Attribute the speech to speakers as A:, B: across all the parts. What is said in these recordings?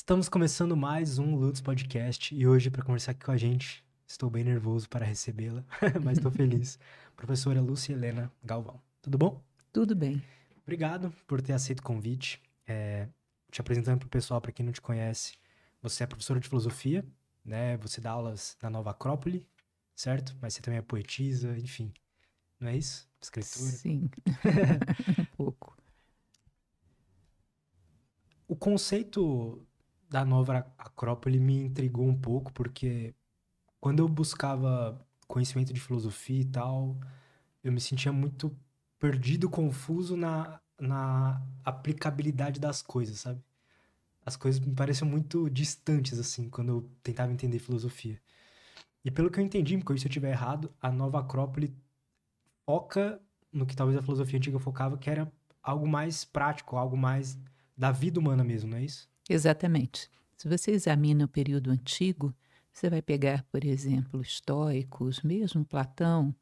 A: Estamos começando mais um Lutz Podcast e hoje, para conversar aqui com a gente, estou bem nervoso para recebê-la, mas estou feliz. Professora Lúcia Helena Galvão. Tudo bom? Tudo bem. Obrigado por ter aceito o convite. É, te apresentando para o pessoal, para quem não te conhece, você é professora de filosofia, né? Você dá aulas na Nova Acrópole, certo? Mas você também é poetisa, enfim. Não é isso? Escritura? Sim. um pouco. O conceito da nova Acrópole me intrigou um pouco, porque quando eu buscava conhecimento de filosofia e tal, eu me sentia muito perdido, confuso na, na aplicabilidade das coisas, sabe? As coisas me pareciam muito distantes, assim, quando eu tentava entender filosofia. E pelo que eu entendi, me corrija se eu estiver errado, a nova Acrópole foca no que talvez a filosofia antiga focava, que era algo mais prático, algo mais da vida humana mesmo, não é isso? Exatamente.
B: Se você examina o período antigo, você vai pegar, por exemplo, estoicos, mesmo Platão,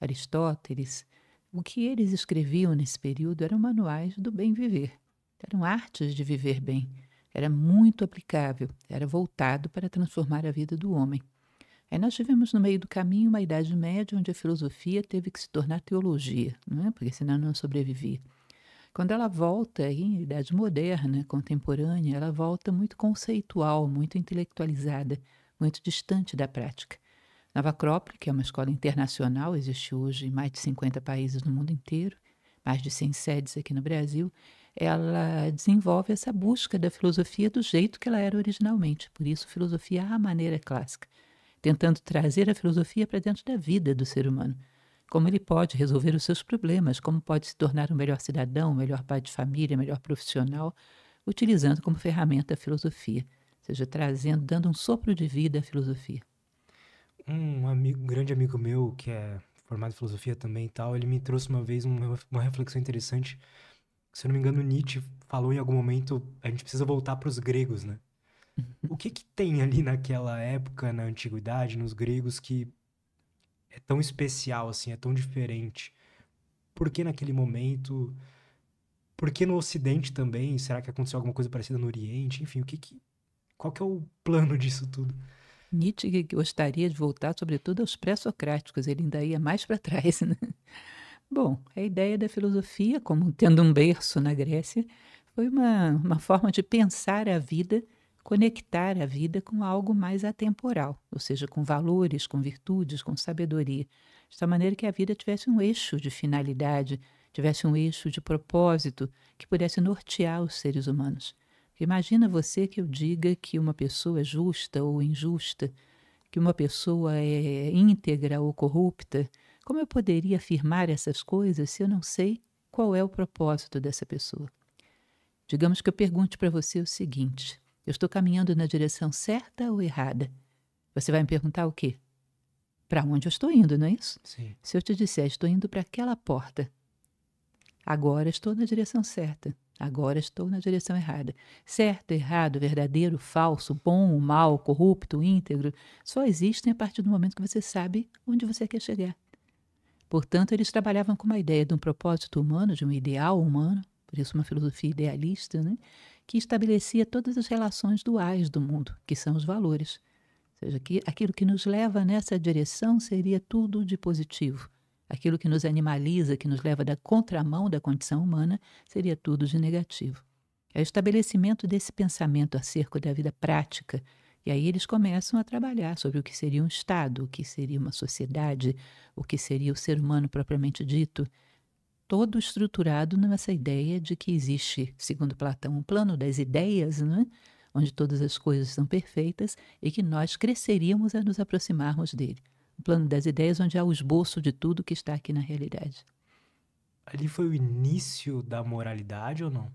B: Aristóteles. O que eles escreviam nesse período eram manuais do bem viver, eram artes de viver bem. Era muito aplicável, era voltado para transformar a vida do homem. Aí nós tivemos no meio do caminho uma Idade Média onde a filosofia teve que se tornar teologia, não é? porque senão não sobrevivia. Quando ela volta em idade moderna, né, contemporânea, ela volta muito conceitual, muito intelectualizada, muito distante da prática. Nova Acrópole, que é uma escola internacional, existe hoje em mais de 50 países no mundo inteiro, mais de 100 sedes aqui no Brasil, ela desenvolve essa busca da filosofia do jeito que ela era originalmente, por isso filosofia à maneira clássica, tentando trazer a filosofia para dentro da vida do ser humano, como ele pode resolver os seus problemas, como pode se tornar um melhor cidadão, um melhor pai de família, melhor profissional, utilizando como ferramenta a filosofia, ou seja, trazendo, dando um sopro de vida à filosofia.
A: Um amigo, um grande amigo meu que é formado em filosofia também e tal, ele me trouxe uma vez uma, uma reflexão interessante. Se eu não me engano, Nietzsche falou em algum momento, a gente precisa voltar para os gregos, né? Uhum. o que que tem ali naquela época, na antiguidade, nos gregos, que é tão especial, assim, é tão diferente? Por que naquele momento? Por que no Ocidente também? Será que aconteceu alguma coisa parecida no Oriente? Enfim, o que, que qual que é o plano disso tudo?
B: Nietzsche gostaria de voltar, sobretudo, aos pré-socráticos. Ele ainda ia mais para trás, né? Bom, a ideia da filosofia, como tendo um berço na Grécia, foi uma, uma forma de pensar a vida conectar a vida com algo mais atemporal, ou seja, com valores, com virtudes, com sabedoria, de tal maneira que a vida tivesse um eixo de finalidade, tivesse um eixo de propósito que pudesse nortear os seres humanos. Imagina você que eu diga que uma pessoa é justa ou injusta, que uma pessoa é íntegra ou corrupta. Como eu poderia afirmar essas coisas se eu não sei qual é o propósito dessa pessoa? Digamos que eu pergunte para você o seguinte: eu estou caminhando na direção certa ou errada? Você vai me perguntar o quê? Para onde eu estou indo, não é isso? Sim. Se eu te disser, estou indo para aquela porta, agora estou na direção certa, agora estou na direção errada. Certo, errado, verdadeiro, falso, bom, mal, corrupto, íntegro, só existem a partir do momento que você sabe onde você quer chegar. Portanto, eles trabalhavam com uma ideia de um propósito humano, de um ideal humano, por isso uma filosofia idealista, né? que estabelecia todas as relações duais do mundo, que são os valores. Ou seja, que aquilo que nos leva nessa direção seria tudo de positivo. Aquilo que nos animaliza, que nos leva da contramão da condição humana, seria tudo de negativo. É o estabelecimento desse pensamento acerca da vida prática. E aí eles começam a trabalhar sobre o que seria um Estado, o que seria uma sociedade, o que seria o ser humano propriamente dito todo estruturado nessa ideia de que existe, segundo Platão, um plano das ideias, né? onde todas as coisas são perfeitas e que nós cresceríamos a nos aproximarmos dele. Um plano das ideias onde há o esboço de tudo que está aqui na realidade.
A: Ali foi o início da moralidade ou não?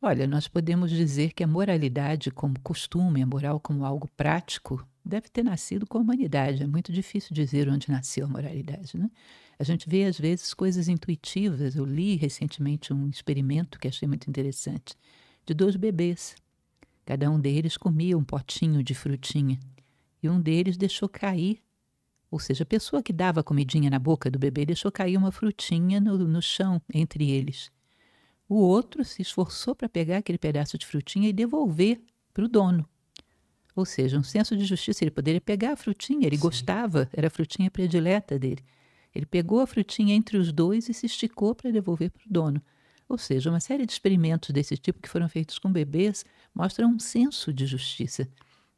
B: Olha, nós podemos dizer que a moralidade como costume, a moral como algo prático, deve ter nascido com a humanidade. É muito difícil dizer onde nasceu a moralidade. Né? A gente vê, às vezes, coisas intuitivas. Eu li recentemente um experimento que achei muito interessante, de dois bebês. Cada um deles comia um potinho de frutinha e um deles deixou cair. Ou seja, a pessoa que dava a comidinha na boca do bebê deixou cair uma frutinha no, no chão entre eles. O outro se esforçou para pegar aquele pedaço de frutinha e devolver para o dono. Ou seja, um senso de justiça. Ele poderia pegar a frutinha, ele Sim. gostava, era a frutinha predileta dele. Ele pegou a frutinha entre os dois e se esticou para devolver para o dono. Ou seja, uma série de experimentos desse tipo que foram feitos com bebês mostram um senso de justiça.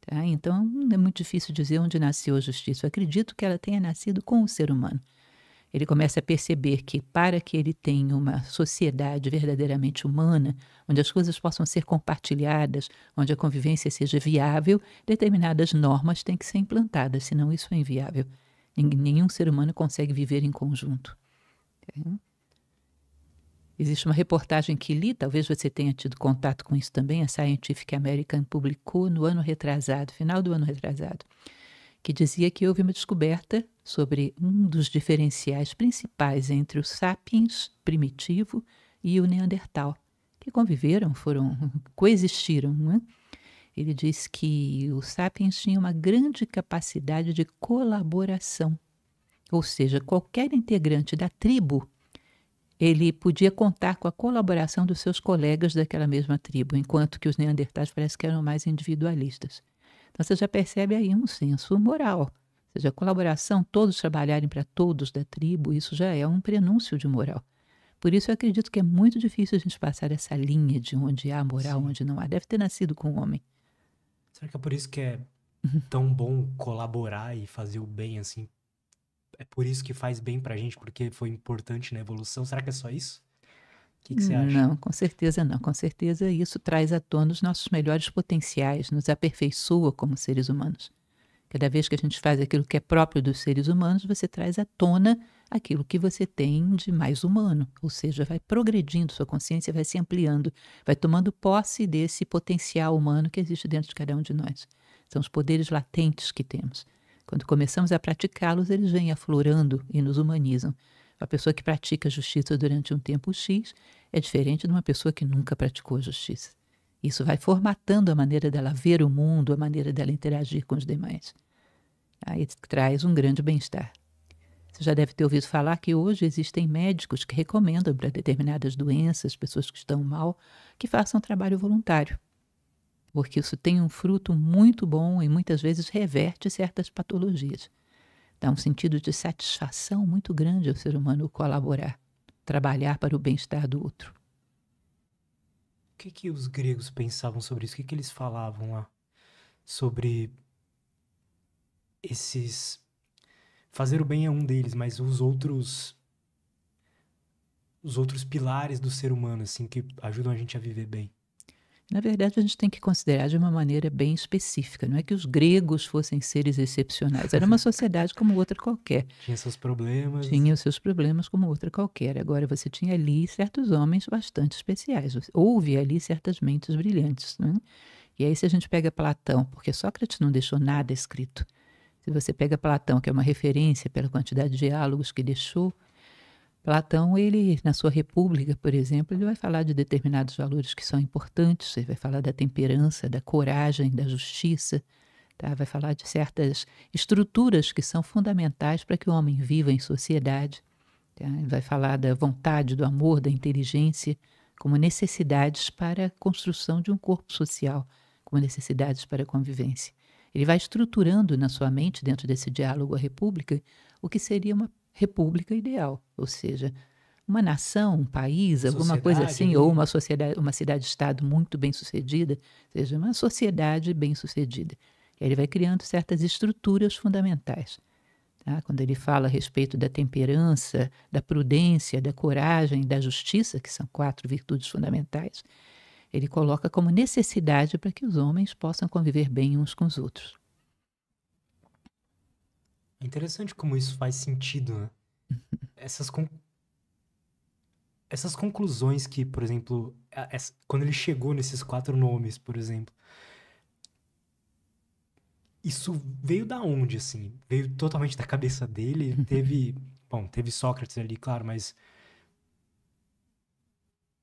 B: Tá? Então, é muito difícil dizer onde nasceu a justiça. Eu acredito que ela tenha nascido com o ser humano ele começa a perceber que, para que ele tenha uma sociedade verdadeiramente humana, onde as coisas possam ser compartilhadas, onde a convivência seja viável, determinadas normas têm que ser implantadas, senão isso é inviável. Nenhum ser humano consegue viver em conjunto. Tá? Existe uma reportagem que li, talvez você tenha tido contato com isso também, a Scientific American publicou no ano retrasado, final do ano retrasado, que dizia que houve uma descoberta sobre um dos diferenciais principais entre o sapiens primitivo e o neandertal, que conviveram, foram coexistiram. Né? Ele diz que o sapiens tinha uma grande capacidade de colaboração, ou seja, qualquer integrante da tribo ele podia contar com a colaboração dos seus colegas daquela mesma tribo, enquanto que os neandertais parece que eram mais individualistas. Então você já percebe aí um senso moral. Ou seja, a colaboração, todos trabalharem para todos da tribo, isso já é um prenúncio de moral. Por isso eu acredito que é muito difícil a gente passar essa linha de onde há moral, Sim. onde não há. Deve ter nascido com o homem.
A: Será que é por isso que é uhum. tão bom colaborar e fazer o bem assim? É por isso que faz bem para a gente, porque foi importante na evolução. Será que é só isso? O que, que você acha? Não,
B: com certeza não. Com certeza isso traz à tona os nossos melhores potenciais, nos aperfeiçoa como seres humanos. Cada vez que a gente faz aquilo que é próprio dos seres humanos, você traz à tona aquilo que você tem de mais humano, ou seja, vai progredindo, sua consciência vai se ampliando, vai tomando posse desse potencial humano que existe dentro de cada um de nós. São os poderes latentes que temos. Quando começamos a praticá-los, eles vêm aflorando e nos humanizam. Uma pessoa que pratica justiça durante um tempo X é diferente de uma pessoa que nunca praticou justiça. Isso vai formatando a maneira dela ver o mundo, a maneira dela interagir com os demais. Aí traz um grande bem-estar. Você já deve ter ouvido falar que hoje existem médicos que recomendam para determinadas doenças, pessoas que estão mal, que façam trabalho voluntário. Porque isso tem um fruto muito bom e muitas vezes reverte certas patologias. Dá um sentido de satisfação muito grande ao ser humano colaborar, trabalhar para o bem-estar do outro.
A: O que, que os gregos pensavam sobre isso? O que, que eles falavam lá sobre esses. Fazer o bem é um deles, mas os outros. Os outros pilares do ser humano, assim, que ajudam a gente a viver bem.
B: Na verdade, a gente tem que considerar de uma maneira bem específica. Não é que os gregos fossem seres excepcionais. Era uma sociedade como outra qualquer.
A: Tinha seus problemas. Tinha
B: os seus problemas como outra qualquer. Agora, você tinha ali certos homens bastante especiais. Houve ali certas mentes brilhantes. Né? E aí, se a gente pega Platão, porque Sócrates não deixou nada escrito. Se você pega Platão, que é uma referência pela quantidade de diálogos que deixou, Platão, ele na sua República, por exemplo, ele vai falar de determinados valores que são importantes, ele vai falar da temperança, da coragem, da justiça, tá? vai falar de certas estruturas que são fundamentais para que o homem viva em sociedade. Tá? Ele vai falar da vontade, do amor, da inteligência, como necessidades para a construção de um corpo social, como necessidades para a convivência. Ele vai estruturando na sua mente, dentro desse diálogo à República, o que seria uma república ideal, ou seja, uma nação, um país, alguma sociedade, coisa assim, né? ou uma sociedade, uma cidade-estado muito bem sucedida, ou seja, uma sociedade bem sucedida. E ele vai criando certas estruturas fundamentais. Tá? Quando ele fala a respeito da temperança, da prudência, da coragem, da justiça, que são quatro virtudes fundamentais, ele coloca como necessidade para que os homens possam conviver bem uns com os outros
A: interessante como isso faz sentido, né? Essas, con... Essas conclusões que, por exemplo, essa... quando ele chegou nesses quatro nomes, por exemplo, isso veio da onde, assim? Veio totalmente da cabeça dele? Teve, bom, teve Sócrates ali, claro, mas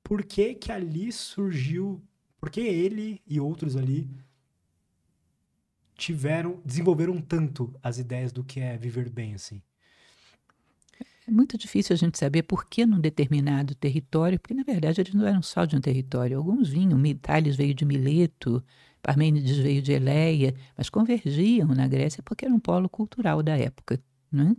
A: por que que ali surgiu, por que ele e outros ali tiveram, desenvolveram tanto as ideias do que é viver bem, assim.
B: É muito difícil a gente saber por que num determinado território, porque na verdade eles não eram só de um território. Alguns vinham, Tales veio de Mileto, Parmênides veio de Eleia, mas convergiam na Grécia porque era um polo cultural da época. Né?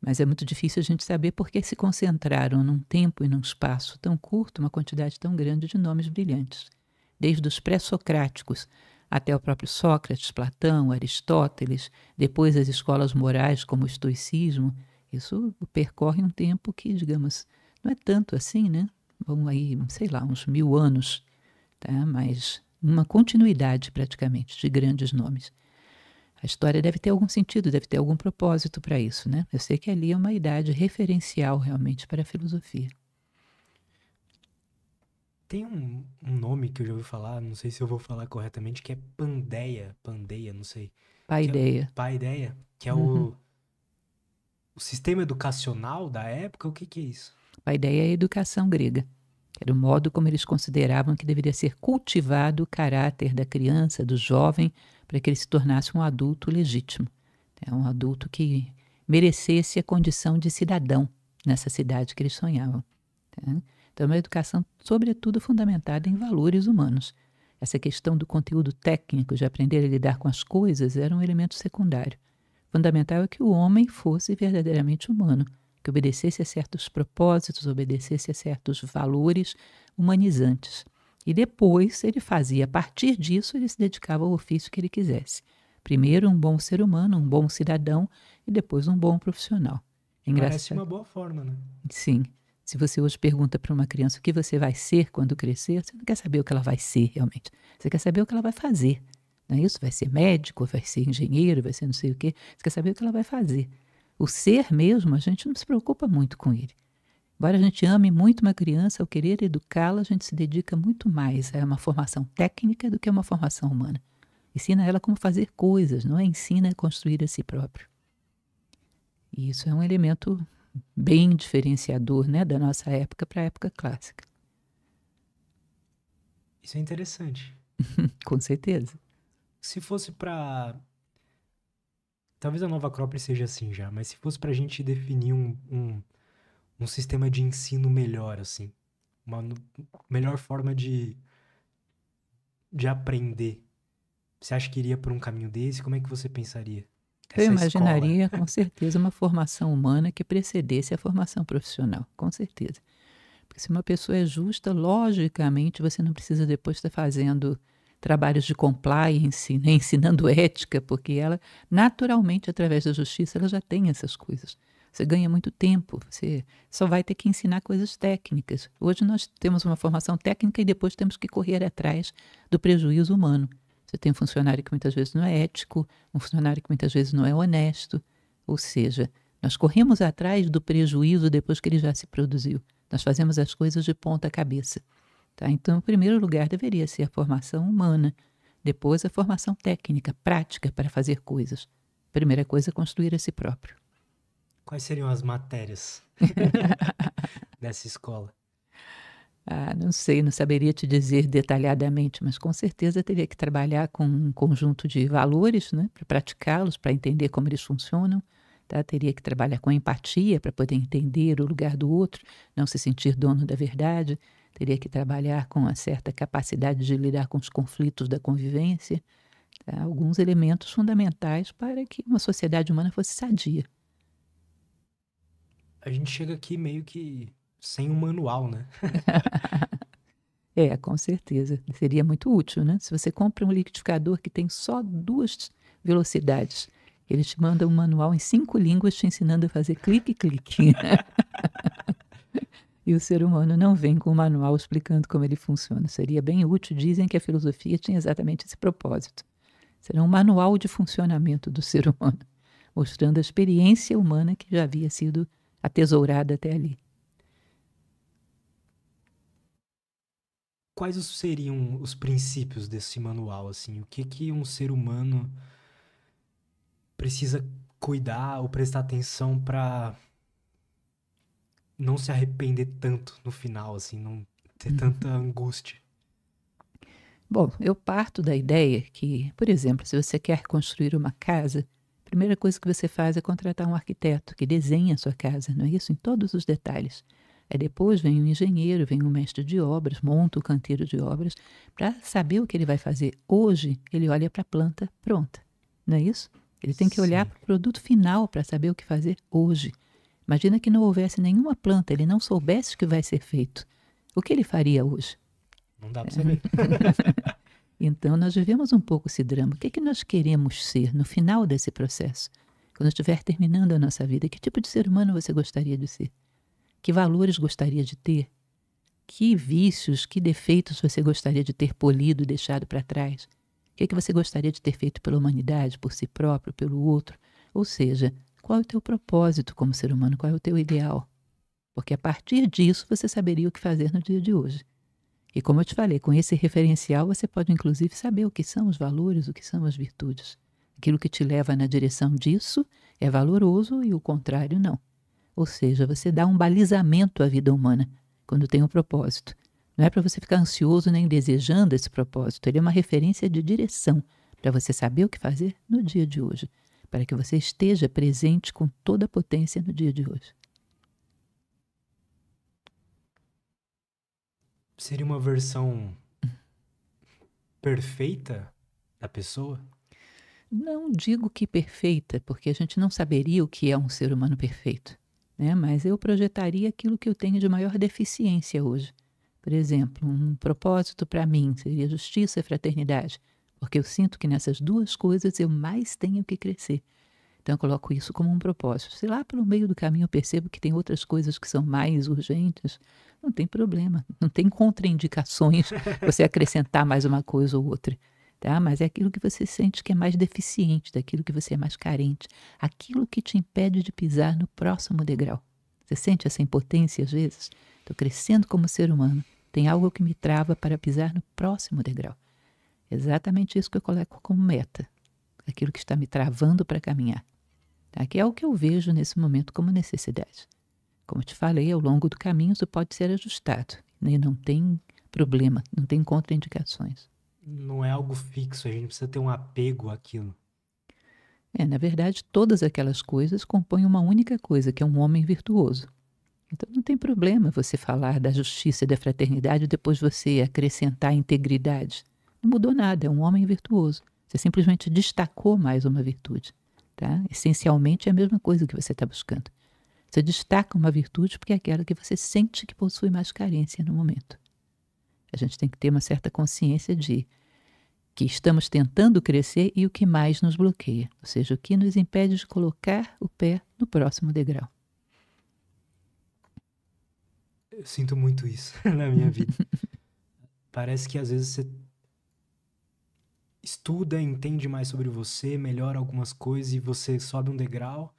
B: Mas é muito difícil a gente saber por que se concentraram num tempo e num espaço tão curto uma quantidade tão grande de nomes brilhantes. Desde os pré-socráticos, até o próprio Sócrates, Platão, Aristóteles, depois as escolas morais como o estoicismo, isso percorre um tempo que, digamos, não é tanto assim, né? Vão aí, sei lá, uns mil anos, tá? mas uma continuidade praticamente de grandes nomes. A história deve ter algum sentido, deve ter algum propósito para isso, né? Eu sei que ali é uma idade referencial realmente para a filosofia.
A: Tem um, um, nome que eu já ouvi falar, não sei se eu vou falar corretamente, que é pandeia, pandeia, não sei. Paideia. É, paideia, que é uhum. o, o sistema educacional da época, o que que é isso?
B: Paideia é a educação grega. Era o modo como eles consideravam que deveria ser cultivado o caráter da criança, do jovem, para que ele se tornasse um adulto legítimo. É um adulto que merecesse a condição de cidadão nessa cidade que eles sonhavam. Tá? Então, é uma educação sobretudo fundamentada em valores humanos. Essa questão do conteúdo técnico, de aprender a lidar com as coisas, era um elemento secundário. Fundamental é que o homem fosse verdadeiramente humano, que obedecesse a certos propósitos, obedecesse a certos valores humanizantes. E depois ele fazia, a partir disso, ele se dedicava ao ofício que ele quisesse. Primeiro um bom ser humano, um bom cidadão e depois um bom profissional. É engraçado. Parece uma boa forma, né? Sim. Se você hoje pergunta para uma criança o que você vai ser quando crescer, você não quer saber o que ela vai ser realmente. Você quer saber o que ela vai fazer. Não é isso? Vai ser médico, vai ser engenheiro, vai ser não sei o quê. Você quer saber o que ela vai fazer. O ser mesmo, a gente não se preocupa muito com ele. Embora a gente ame muito uma criança, ao querer educá-la, a gente se dedica muito mais a uma formação técnica do que a uma formação humana. Ensina ela como fazer coisas, não é? Ensina a construir a si próprio. E isso é um elemento bem diferenciador né, da nossa época para a época clássica.
A: Isso é interessante.
B: Com certeza.
A: Se fosse para. Talvez a nova Acrópole seja assim já, mas se fosse para a gente definir um, um, um, sistema de ensino melhor, assim, uma melhor forma de, de aprender, você acha que iria por um caminho desse? Como é que você pensaria? Eu é imaginaria,
B: escola. com certeza, uma formação humana que precedesse a formação profissional, com certeza. Porque se uma pessoa é justa, logicamente você não precisa depois estar fazendo trabalhos de compliance, nem né, ensinando ética, porque ela, naturalmente, através da justiça, ela já tem essas coisas. Você ganha muito tempo, você só vai ter que ensinar coisas técnicas. Hoje nós temos uma formação técnica e depois temos que correr atrás do prejuízo humano. Você tem um funcionário que muitas vezes não é ético, um funcionário que muitas vezes não é honesto. Ou seja, nós corremos atrás do prejuízo depois que ele já se produziu. Nós fazemos as coisas de ponta cabeça. Tá? Então, em primeiro lugar, deveria ser a formação humana, depois a formação técnica, prática para fazer coisas. Primeira coisa, é construir a si próprio.
A: Quais seriam as matérias dessa escola?
B: Ah, não sei, não saberia te dizer detalhadamente, mas com certeza teria que trabalhar com um conjunto de valores, né, para praticá-los, para entender como eles funcionam. Tá? Teria que trabalhar com empatia para poder entender o lugar do outro, não se sentir dono da verdade. Teria que trabalhar com uma certa capacidade de lidar com os conflitos da convivência. Tá? Alguns elementos fundamentais para que uma sociedade humana fosse sadia.
A: A gente chega aqui meio que sem um manual, né?
B: é, com certeza. Seria muito útil, né? Se você compra um liquidificador que tem só duas velocidades, ele te manda um manual em cinco línguas te ensinando a fazer clique clique. e o ser humano não vem com um manual explicando como ele funciona. Seria bem útil. Dizem que a filosofia tinha exatamente esse propósito. Será um manual de funcionamento do ser humano, mostrando a experiência humana que já havia sido atesourada até ali.
A: quais seriam os princípios desse manual, assim? O que que um ser humano precisa cuidar ou prestar atenção para não se arrepender tanto no final, assim, não ter uhum. tanta angústia?
B: Bom, eu parto da ideia que, por exemplo, se você quer construir uma casa, a primeira coisa que você faz é contratar um arquiteto que desenhe a sua casa, não é isso? Em todos os detalhes. Aí é, depois vem o engenheiro, vem o mestre de obras, monta o canteiro de obras. Para saber o que ele vai fazer hoje, ele olha para a planta pronta, não é isso? Ele tem que olhar para o produto final para saber o que fazer hoje. Imagina que não houvesse nenhuma planta, ele não soubesse o que vai ser feito. O que ele faria hoje?
A: Não dá para saber.
B: então, nós vivemos um pouco esse drama. O que, é que nós queremos ser no final desse processo? Quando estiver terminando a nossa vida, que tipo de ser humano você gostaria de ser? Que valores gostaria de ter? Que vícios, que defeitos você gostaria de ter polido e deixado para trás? O que, é que você gostaria de ter feito pela humanidade, por si próprio, pelo outro? Ou seja, qual é o teu propósito como ser humano? Qual é o teu ideal? Porque a partir disso você saberia o que fazer no dia de hoje. E como eu te falei, com esse referencial você pode inclusive saber o que são os valores, o que são as virtudes. Aquilo que te leva na direção disso é valoroso e o contrário não. Ou seja, você dá um balizamento à vida humana quando tem um propósito. Não é para você ficar ansioso nem desejando esse propósito, ele é uma referência de direção para você saber o que fazer no dia de hoje, para que você esteja presente com toda a potência no dia de hoje.
A: Seria uma versão hum. perfeita da pessoa?
B: Não digo que perfeita, porque a gente não saberia o que é um ser humano perfeito né? mas eu projetaria aquilo que eu tenho de maior deficiência hoje. Por exemplo, um propósito para mim seria justiça e fraternidade, porque eu sinto que nessas duas coisas eu mais tenho que crescer. Então eu coloco isso como um propósito. Se lá pelo meio do caminho eu percebo que tem outras coisas que são mais urgentes, não tem problema, não tem contraindicações você acrescentar mais uma coisa ou outra tá? mas é aquilo que você sente que é mais deficiente, daquilo que você é mais carente, aquilo que te impede de pisar no próximo degrau. Você sente essa impotência às vezes? Estou crescendo como ser humano, tem algo que me trava para pisar no próximo degrau. exatamente isso que eu coloco como meta, aquilo que está me travando para caminhar. Tá? Que é o que eu vejo nesse momento como necessidade. Como eu te falei, ao longo do caminho isso pode ser ajustado Nem não tem problema, não tem contraindicações
A: não é algo fixo, a gente precisa ter um apego àquilo.
B: É, na verdade, todas aquelas coisas compõem uma única coisa, que é um homem virtuoso. Então não tem problema você falar da justiça e da fraternidade e depois você acrescentar integridade. Não mudou nada, é um homem virtuoso. Você simplesmente destacou mais uma virtude. Tá? Essencialmente é a mesma coisa que você está buscando. Você destaca uma virtude porque é aquela que você sente que possui mais carência no momento. A gente tem que ter uma certa consciência de que estamos tentando crescer e o que mais nos bloqueia, ou seja, o que nos impede de colocar o pé no próximo degrau.
A: Eu sinto muito isso na minha vida. Parece que às vezes você estuda, entende mais sobre você, melhora algumas coisas e você sobe um degrau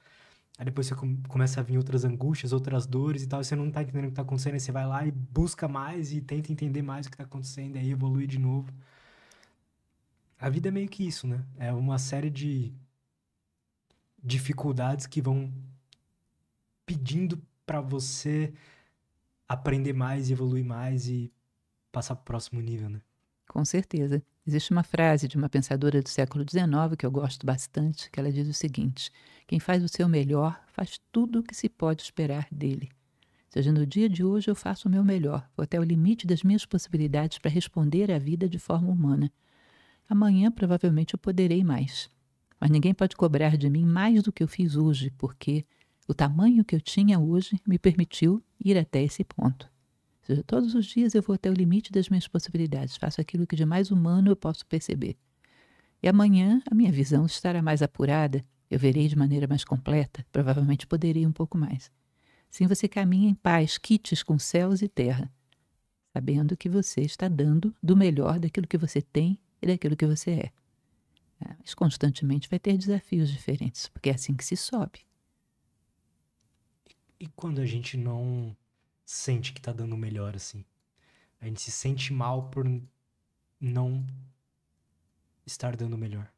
A: Aí depois você com começa a vir outras angústias, outras dores e tal, e você não tá entendendo o que tá acontecendo, aí você vai lá e busca mais e tenta entender mais o que tá acontecendo, aí evolui de novo. A vida é meio que isso, né? É uma série de dificuldades que vão pedindo para você aprender mais, evoluir mais e passar pro próximo nível, né?
B: Com certeza. Existe uma frase de uma pensadora do século XIX que eu gosto bastante, que ela diz o seguinte: quem faz o seu melhor faz tudo o que se pode esperar dele. seja, no dia de hoje eu faço o meu melhor, vou até o limite das minhas possibilidades para responder à vida de forma humana. Amanhã provavelmente eu poderei mais. Mas ninguém pode cobrar de mim mais do que eu fiz hoje, porque o tamanho que eu tinha hoje me permitiu ir até esse ponto. Seja, todos os dias eu vou até o limite das minhas possibilidades, faço aquilo que de mais humano eu posso perceber. E amanhã a minha visão estará mais apurada, eu verei de maneira mais completa, provavelmente poderei um pouco mais. Sim, você caminha em paz, quites com céus e terra, sabendo que você está dando do melhor daquilo que você tem e daquilo que você é. Ah, mas constantemente vai ter desafios diferentes, porque é assim que se
A: sobe. E quando a gente não sente que tá dando melhor, assim. A gente se sente mal por não estar dando melhor.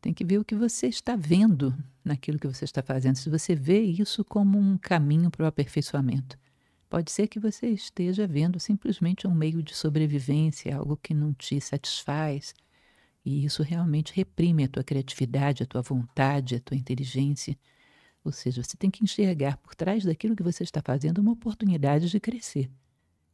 B: Tem que ver o que você está vendo naquilo que você está fazendo. Se você vê isso como um caminho para o aperfeiçoamento, pode ser que você esteja vendo simplesmente um meio de sobrevivência, algo que não te satisfaz. E isso realmente reprime a tua criatividade, a tua vontade, a tua inteligência. Ou seja, você tem que enxergar por trás daquilo que você está fazendo uma oportunidade de crescer.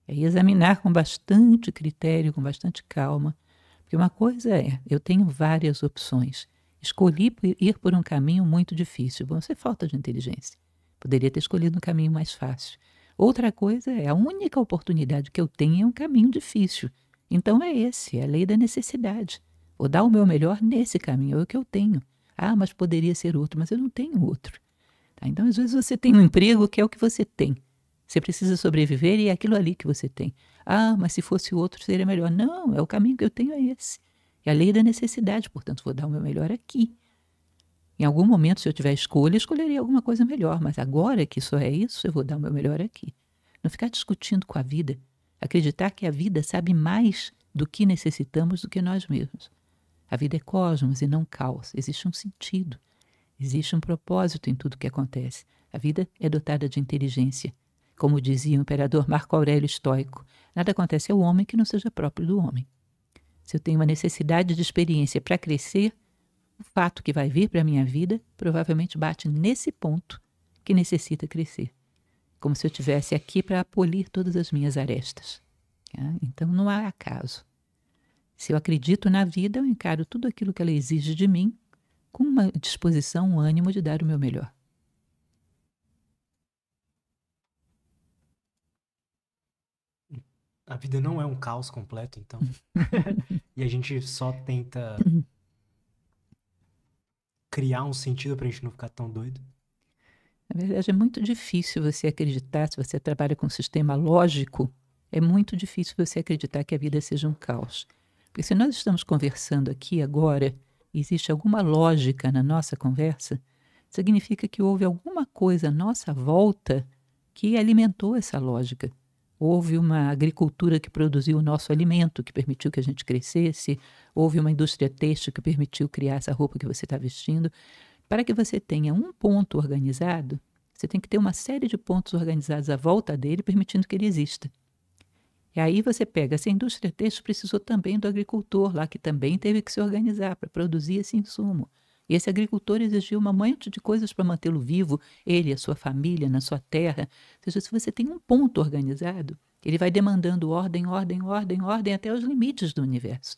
B: É examinar com bastante critério, com bastante calma. Porque uma coisa é, eu tenho várias opções. Escolhi ir por um caminho muito difícil. Bom, isso é falta de inteligência. Poderia ter escolhido um caminho mais fácil. Outra coisa é, a única oportunidade que eu tenho é um caminho difícil. Então é esse, é a lei da necessidade. Vou dar o meu melhor nesse caminho, é o que eu tenho. Ah, mas poderia ser outro, mas eu não tenho outro. Tá? Então, às vezes, você tem hum. um emprego que é o que você tem. Você precisa sobreviver e é aquilo ali que você tem. Ah, mas se fosse outro seria melhor. Não, é o caminho que eu tenho é esse. É a lei da necessidade, portanto, vou dar o meu melhor aqui. Em algum momento, se eu tiver escolha, escolheria alguma coisa melhor, mas agora que só é isso, eu vou dar o meu melhor aqui. Não ficar discutindo com a vida. Acreditar que a vida sabe mais do que necessitamos do que nós mesmos. A vida é cosmos e não caos. Existe um sentido. Existe um propósito em tudo que acontece. A vida é dotada de inteligência. Como dizia o imperador Marco Aurélio Estoico, nada acontece ao homem que não seja próprio do homem. Se eu tenho uma necessidade de experiência para crescer, o fato que vai vir para a minha vida provavelmente bate nesse ponto que necessita crescer. Como se eu tivesse aqui para polir todas as minhas arestas. Tá? Então não há acaso. Se eu acredito na vida, eu encaro tudo aquilo que ela exige de mim com uma disposição, um ânimo de dar o meu melhor.
A: A vida não é um caos completo, então. e a gente só tenta criar um sentido para a gente não ficar tão doido.
B: Na verdade, é muito difícil você acreditar, se você trabalha com um sistema lógico, é muito difícil você acreditar que a vida seja um caos. Porque se nós estamos conversando aqui agora existe alguma lógica na nossa conversa, significa que houve alguma coisa à nossa volta que alimentou essa lógica. Houve uma agricultura que produziu o nosso alimento, que permitiu que a gente crescesse, houve uma indústria têxtil que permitiu criar essa roupa que você está vestindo. Para que você tenha um ponto organizado, você tem que ter uma série de pontos organizados à volta dele, permitindo que ele exista. E aí você pega, essa indústria têxtil precisou também do agricultor lá, que também teve que se organizar para produzir esse insumo. E esse agricultor exigiu uma monte de coisas para mantê-lo vivo, ele, a sua família, na sua terra. Ou seja, se você tem um ponto organizado, ele vai demandando ordem, ordem, ordem, ordem, até os limites do universo.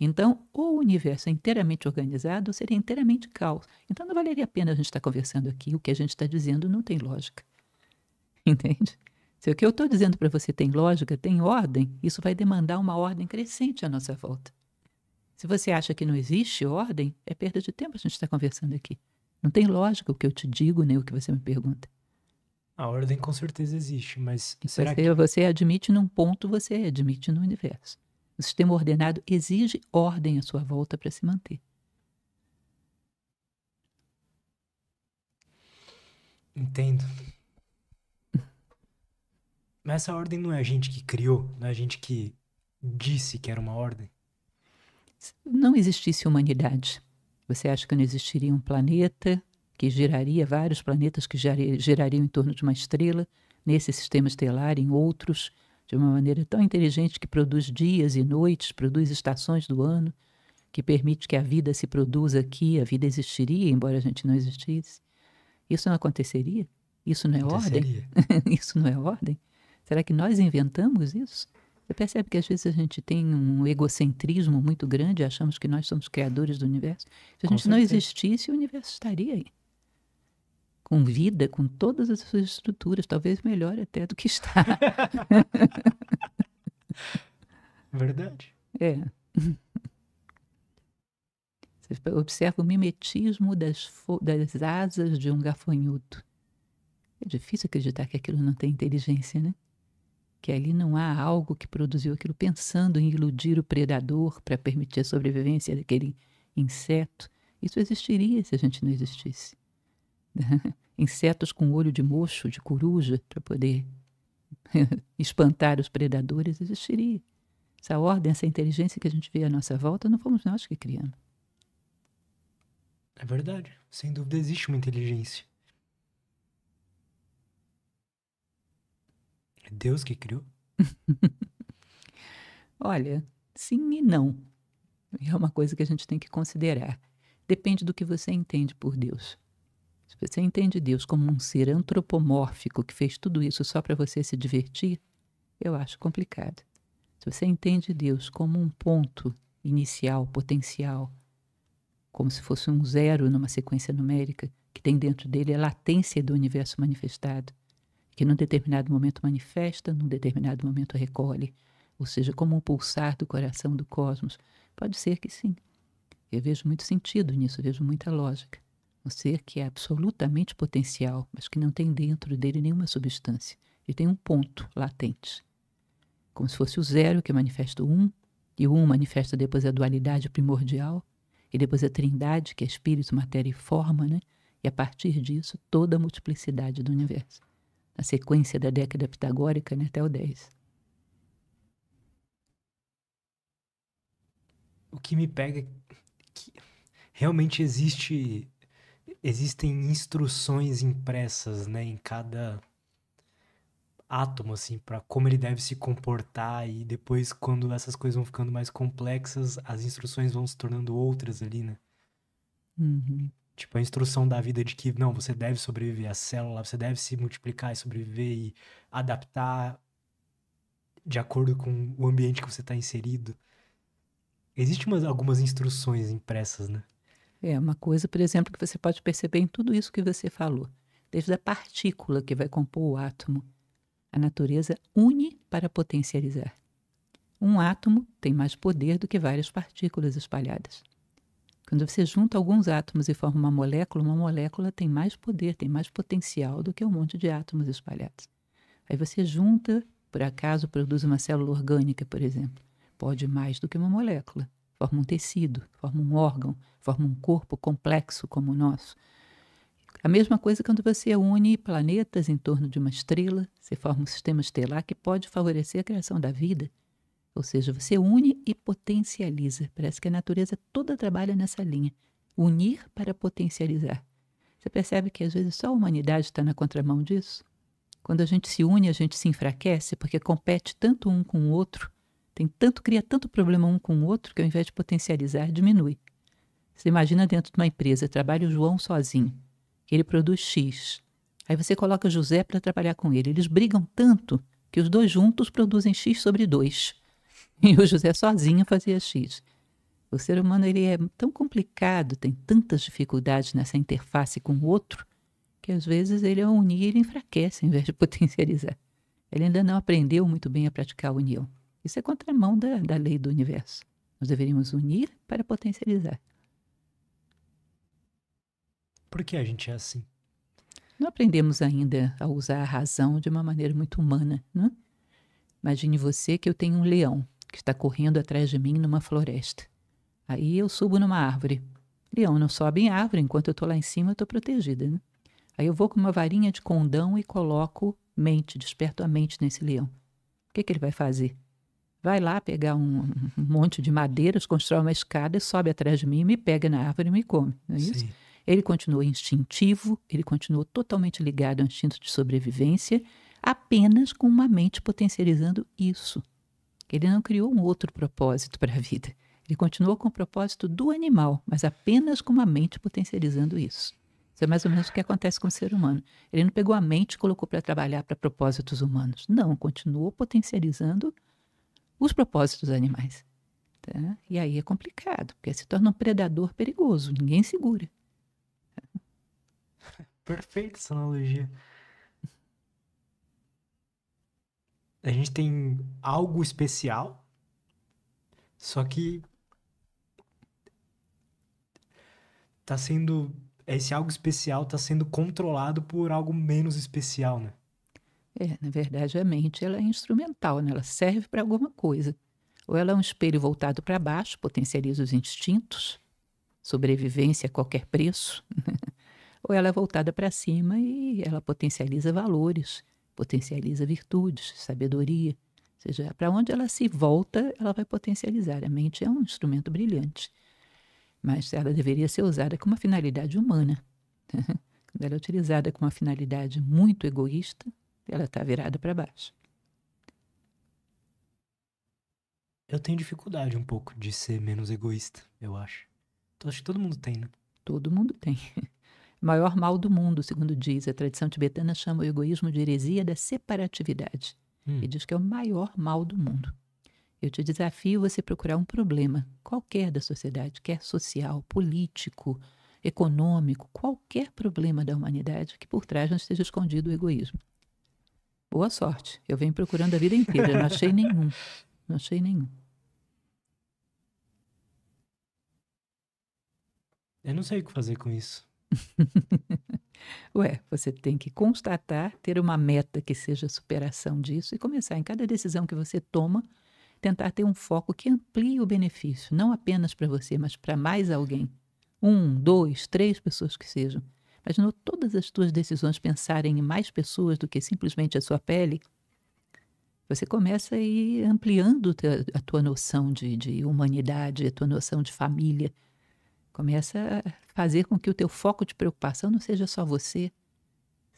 B: Então, ou o universo é inteiramente organizado, ou seria inteiramente caos. Então, não valeria a pena a gente estar conversando aqui, o que a gente está dizendo não tem lógica. Entende? Se o que eu estou dizendo para você tem lógica, tem ordem, isso vai demandar uma ordem crescente à nossa volta. Se você acha que não existe ordem, é perda de tempo a gente estar tá conversando aqui. Não tem lógica o que eu te digo nem o que você me pergunta. A ordem com certeza existe, mas será você, que... Você admite num ponto, você admite no universo. O sistema ordenado exige ordem à sua volta para se manter.
A: Entendo. Mas essa ordem não é a gente que criou, não é a gente que disse que era uma ordem?
B: Se não existisse humanidade, você acha que não existiria um planeta que giraria vários planetas que girariam em torno de uma estrela, nesse sistema estelar, em outros, de uma maneira tão inteligente que produz dias e noites, produz estações do ano, que permite que a vida se produza aqui, a vida existiria, embora a gente não existisse. Isso não aconteceria? Isso não é ordem? Isso não é ordem? Será que nós inventamos isso? Você percebe que às vezes a gente tem um egocentrismo muito grande, achamos que nós somos criadores do universo. Se a gente não existisse, o universo estaria aí. Com vida, com todas as suas estruturas, talvez melhor até do que está.
A: Verdade.
B: É. Você observa o mimetismo das, das asas de um gafanhoto. É difícil acreditar que aquilo não tem inteligência, né? que ali não há algo que produziu aquilo pensando em iludir o predador para permitir a sobrevivência daquele inseto. Isso existiria se a gente não existisse. Né? Insetos com olho de mocho, de coruja, para poder espantar os predadores, existiria. Essa ordem, essa inteligência que a gente vê à nossa volta, não fomos nós que criamos.
A: É verdade. Sem dúvida existe uma inteligência. Deus que criou?
B: Olha, sim e não. É uma coisa que a gente tem que considerar. Depende do que você entende por Deus. Se você entende Deus como um ser antropomórfico que fez tudo isso só para você se divertir, eu acho complicado. Se você entende Deus como um ponto inicial, potencial, como se fosse um zero numa sequência numérica, que tem dentro dele a latência do universo manifestado, que num determinado momento manifesta, num determinado momento recolhe, ou seja, como um pulsar do coração do cosmos. Pode ser que sim. Eu vejo muito sentido nisso, vejo muita lógica. Um ser que é absolutamente potencial, mas que não tem dentro dele nenhuma substância. Ele tem um ponto latente. Como se fosse o zero que manifesta o um, e o um manifesta depois a dualidade primordial, e depois a trindade, que é espírito, matéria e forma, né? e a partir disso toda a multiplicidade do universo na sequência da década pitagórica né,
A: até o 10. O que me pega é que realmente existe existem instruções impressas, né, em cada átomo assim para como ele deve se comportar e depois quando essas coisas vão ficando mais complexas, as instruções vão se tornando outras ali, né? Uhum. Tipo, a instrução da vida de que não, você deve sobreviver à célula, você deve se multiplicar e sobreviver e adaptar de acordo com o ambiente que você está inserido. Existem algumas instruções impressas, né?
B: É, uma coisa, por exemplo, que você pode perceber em tudo isso que você falou. Desde a partícula que vai compor o átomo, a natureza une para potencializar. Um átomo tem mais poder do que várias partículas espalhadas. Quando você junta alguns átomos e forma uma molécula, uma molécula tem mais poder, tem mais potencial do que um monte de átomos espalhados. Aí você junta, por acaso produz uma célula orgânica, por exemplo. Pode mais do que uma molécula. Forma um tecido, forma um órgão, forma um corpo complexo como o nosso. A mesma coisa quando você une planetas em torno de uma estrela, você forma um sistema estelar que pode favorecer a criação da vida. Ou seja, você une e potencializa. Parece que a natureza toda trabalha nessa linha. Unir para potencializar. Você percebe que às vezes só a humanidade está na contramão disso? Quando a gente se une, a gente se enfraquece porque compete tanto um com o outro, tem tanto, cria tanto problema um com o outro que ao invés de potencializar, diminui. Você imagina dentro de uma empresa, trabalha o João sozinho, ele produz X. Aí você coloca o José para trabalhar com ele. Eles brigam tanto que os dois juntos produzem X sobre 2. E o José sozinho fazia X. O ser humano ele é tão complicado, tem tantas dificuldades nessa interface com o outro, que às vezes ele ao é unir ele enfraquece em vez de potencializar. Ele ainda não aprendeu muito bem a praticar a união. Isso é contramão da, da lei do universo. Nós deveríamos unir para potencializar.
A: Por que a gente é assim?
B: Não aprendemos ainda a usar a razão de uma maneira muito humana. Né? Imagine você que eu tenho um leão que está correndo atrás de mim numa floresta. Aí eu subo numa árvore. Leão não sobe em árvore, enquanto eu estou lá em cima, eu estou protegida. Né? Aí eu vou com uma varinha de condão e coloco mente, desperto a mente nesse leão. O que, que ele vai fazer? Vai lá pegar um, um monte de madeiras, constrói uma escada, sobe atrás de mim, me pega na árvore e me come. Não é isso? Ele continua instintivo, ele continua totalmente ligado ao instinto de sobrevivência, apenas com uma mente potencializando isso. Ele não criou um outro propósito para a vida. Ele continuou com o propósito do animal, mas apenas com uma mente potencializando isso. Isso é mais ou menos o que acontece com o ser humano. Ele não pegou a mente e colocou para trabalhar para propósitos humanos. Não, continuou potencializando os propósitos animais. Tá? E aí é complicado, porque se torna um predador perigoso, ninguém segura.
A: Perfeita essa analogia. a gente tem algo especial, só que tá sendo esse algo especial está sendo controlado por algo menos especial, né?
B: É, na verdade a mente ela é instrumental, né? Ela serve para alguma coisa. Ou ela é um espelho voltado para baixo, potencializa os instintos, sobrevivência a qualquer preço. Ou ela é voltada para cima e ela potencializa valores, potencializa virtudes, sabedoria. Ou seja, para onde ela se volta, ela vai potencializar. A mente é um instrumento brilhante, mas ela deveria ser usada com uma finalidade humana. Quando ela é utilizada com uma finalidade muito egoísta, ela está virada para baixo.
A: Eu tenho dificuldade um pouco de ser menos egoísta, eu acho. Então, acho que todo mundo tem, né? Todo mundo tem. maior mal do
B: mundo, segundo diz. A tradição tibetana chama o egoísmo de heresia da separatividade. Hum. E diz que é o maior mal do mundo. Eu te desafio você procurar um problema, qualquer da sociedade, quer social, político, econômico, qualquer problema da humanidade que por trás não esteja escondido o egoísmo. Boa sorte. Eu venho procurando
A: a vida inteira, não achei
B: nenhum. Não achei nenhum.
A: Eu não sei o que fazer com isso.
B: Ué, você tem que constatar, ter uma meta que seja superação disso e começar em cada decisão que você toma, tentar ter um foco que amplie o benefício, não apenas para você, mas para mais alguém. Um, dois, três pessoas que sejam. Imaginou todas as suas decisões pensarem em mais pessoas do que simplesmente a sua pele? Você começa a ir ampliando a tua noção de, de humanidade, a tua noção de família, Começa a fazer com que o teu foco de preocupação não seja só você,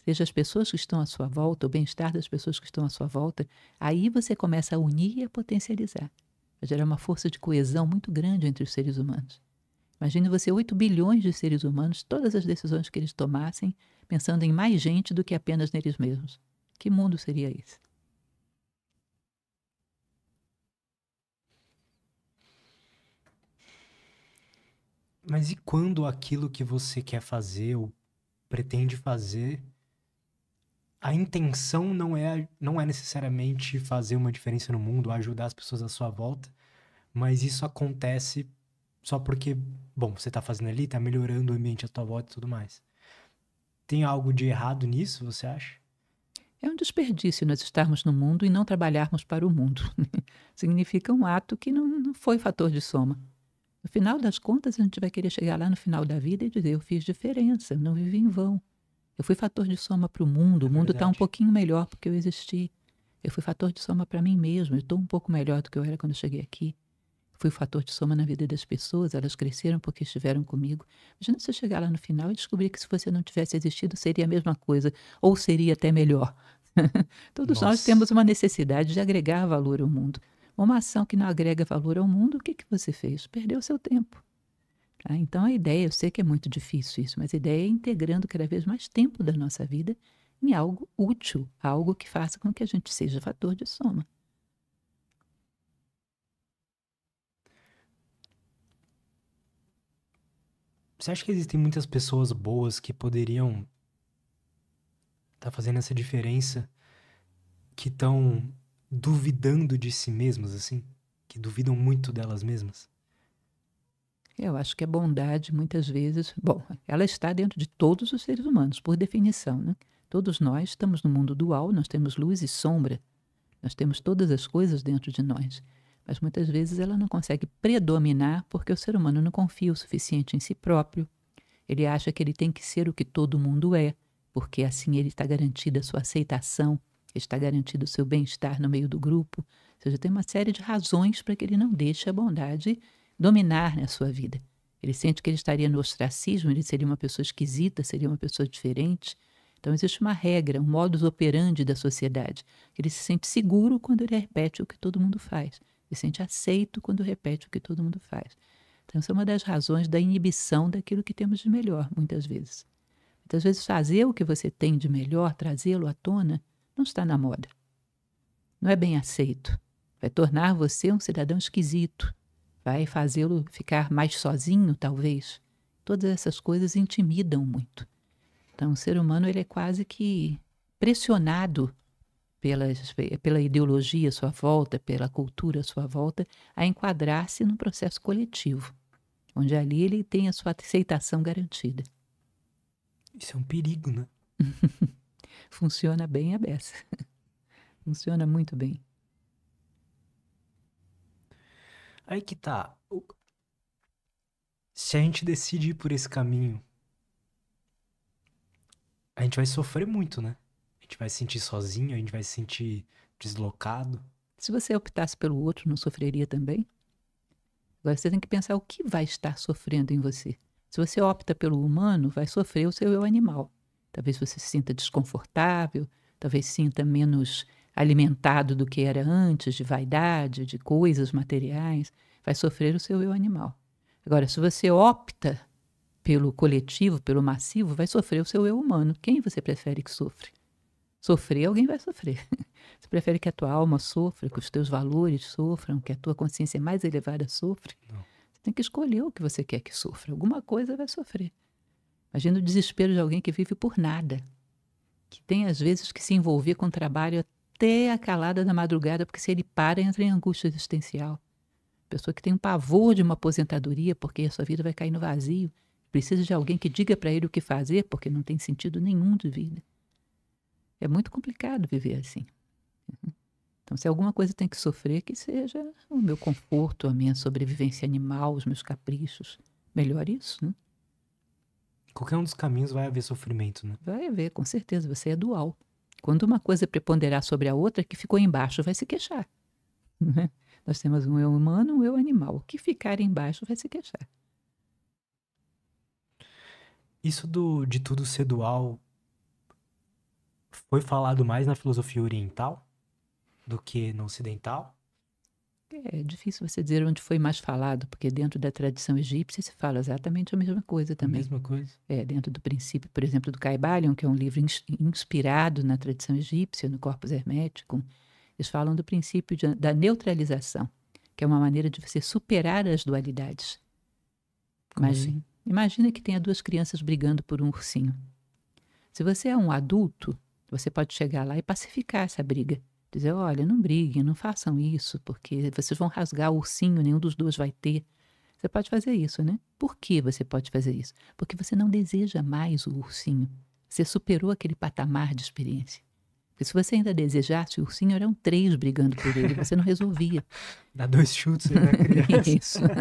B: seja as pessoas que estão à sua volta, o bem-estar das pessoas que estão à sua volta. Aí você começa a unir e a potencializar. Vai gerar uma força de coesão muito grande entre os seres humanos. Imagine você 8 bilhões de seres humanos, todas as decisões que eles tomassem, pensando em mais gente do que apenas neles mesmos. Que mundo seria esse?
A: Mas e quando aquilo que você quer fazer ou pretende fazer, a intenção não é, não é necessariamente fazer uma diferença no mundo, ajudar as pessoas à sua volta, mas isso acontece só porque, bom, você está fazendo ali, está melhorando o ambiente à sua volta e tudo mais. Tem algo de errado nisso, você acha?
B: É um desperdício nós estarmos no mundo e não trabalharmos para o mundo. Significa um ato que não, não foi fator de soma. No final das contas, a gente vai querer chegar lá no final da vida e dizer: eu fiz diferença, eu não vivi em vão. Eu fui fator de soma para é o mundo, o mundo está um pouquinho melhor porque eu existi. Eu fui fator de soma para mim mesmo, eu estou um pouco melhor do que eu era quando eu cheguei aqui. fui fator de soma na vida das pessoas, elas cresceram porque estiveram comigo. Imagina você chegar lá no final e descobrir que se você não tivesse existido seria a mesma coisa, ou seria até melhor. Todos Nossa. nós temos uma necessidade de agregar valor ao mundo. Uma ação que não agrega valor ao mundo, o que, que você fez? Perdeu seu tempo. Tá? Então, a ideia, eu sei que é muito difícil isso, mas a ideia é integrando cada vez mais tempo da nossa vida em algo útil, algo que faça com que a gente seja fator de soma.
A: Você acha que existem muitas pessoas boas que poderiam estar tá fazendo essa diferença, que estão duvidando de si mesmas, assim? Que duvidam muito delas mesmas?
B: Eu acho que a é bondade, muitas vezes, bom, ela está dentro de todos os seres humanos, por definição. Né? Todos nós estamos no mundo dual, nós temos luz e sombra, nós temos todas as coisas dentro de nós. Mas muitas vezes ela não consegue predominar porque o ser humano não confia o suficiente em si próprio. Ele acha que ele tem que ser o que todo mundo é, porque assim ele está garantida a sua aceitação, está garantido o seu bem-estar no meio do grupo. Ou seja, tem uma série de razões para que ele não deixe a bondade dominar na né, sua vida. Ele sente que ele estaria no ostracismo, ele seria uma pessoa esquisita, seria uma pessoa diferente. Então, existe uma regra, um modus operandi da sociedade. Ele se sente seguro quando ele repete o que todo mundo faz. Ele se sente aceito quando repete o que todo mundo faz. Então, essa é uma das razões da inibição daquilo que temos de melhor, muitas vezes. Muitas vezes, fazer o que você tem de melhor, trazê-lo à tona, não está na moda. Não é bem aceito. Vai tornar você um cidadão esquisito. Vai fazê-lo ficar mais sozinho, talvez. Todas essas coisas intimidam muito. Então, o ser humano ele é quase que pressionado pela, pela ideologia à sua volta, pela cultura à sua volta, a enquadrar-se num processo coletivo, onde ali ele tem a sua aceitação garantida.
A: Isso é um perigo, né?
B: funciona bem a beça. Funciona muito bem.
A: Aí que tá. Se a gente decide ir por esse caminho, a gente vai sofrer muito, né? A gente vai se sentir sozinho, a gente vai se sentir deslocado.
B: Se você optasse pelo outro, não sofreria também? Agora você tem que pensar o que vai estar sofrendo em você. Se você opta pelo humano, vai sofrer o seu eu animal. Talvez você se sinta desconfortável, talvez sinta menos alimentado do que era antes, de vaidade, de coisas materiais, vai sofrer o seu eu animal. Agora, se você opta pelo coletivo, pelo massivo, vai sofrer o seu eu humano. Quem você prefere que sofre? Sofrer, alguém vai sofrer. Você prefere que a tua alma sofra, que os teus valores sofram, que a tua consciência mais elevada sofra? Não. Você tem que escolher o que você quer que sofra. Alguma coisa vai sofrer. Imagina o desespero de alguém que vive por nada, que tem às vezes que se envolver com o trabalho até a calada da madrugada, porque se ele para, entra em angústia existencial. Pessoa que tem um pavor de uma aposentadoria, porque a sua vida vai cair no vazio, precisa de alguém que diga para ele o que fazer, porque não tem sentido nenhum de vida. É muito complicado viver assim. Então, se alguma coisa tem que sofrer, que seja o meu conforto, a minha sobrevivência animal, os meus caprichos. Melhor isso, né?
A: Qualquer um dos caminhos vai haver sofrimento,
B: né? Vai haver, com certeza. Você é dual. Quando uma coisa é preponderar sobre a outra, que ficou embaixo vai se queixar. Né? Nós temos um eu humano, um eu animal. O que ficar embaixo vai se
A: queixar. Isso do, de tudo ser dual foi falado mais na filosofia oriental do que no ocidental?
B: É difícil você dizer onde foi mais falado, porque dentro da tradição egípcia se fala exatamente a mesma coisa também. A mesma coisa. É, dentro do princípio, por exemplo, do Caibalion, que é um livro inspirado na tradição egípcia, no Corpus Hermético, eles falam do princípio de, da neutralização, que é uma maneira de você superar as dualidades. imagina, assim? imagina que tenha duas crianças brigando por um ursinho. Se você é um adulto, você pode chegar lá e pacificar essa briga dizer, olha, não briguem, não façam isso, porque vocês vão rasgar o ursinho, nenhum dos dois vai ter. Você pode fazer isso, né? Por que você pode fazer isso? Porque você não deseja mais o ursinho. Você superou aquele patamar de experiência. Porque se você ainda desejasse, o ursinho eram três brigando por ele, você não resolvia. Dá dois chutes né, na criança. Isso.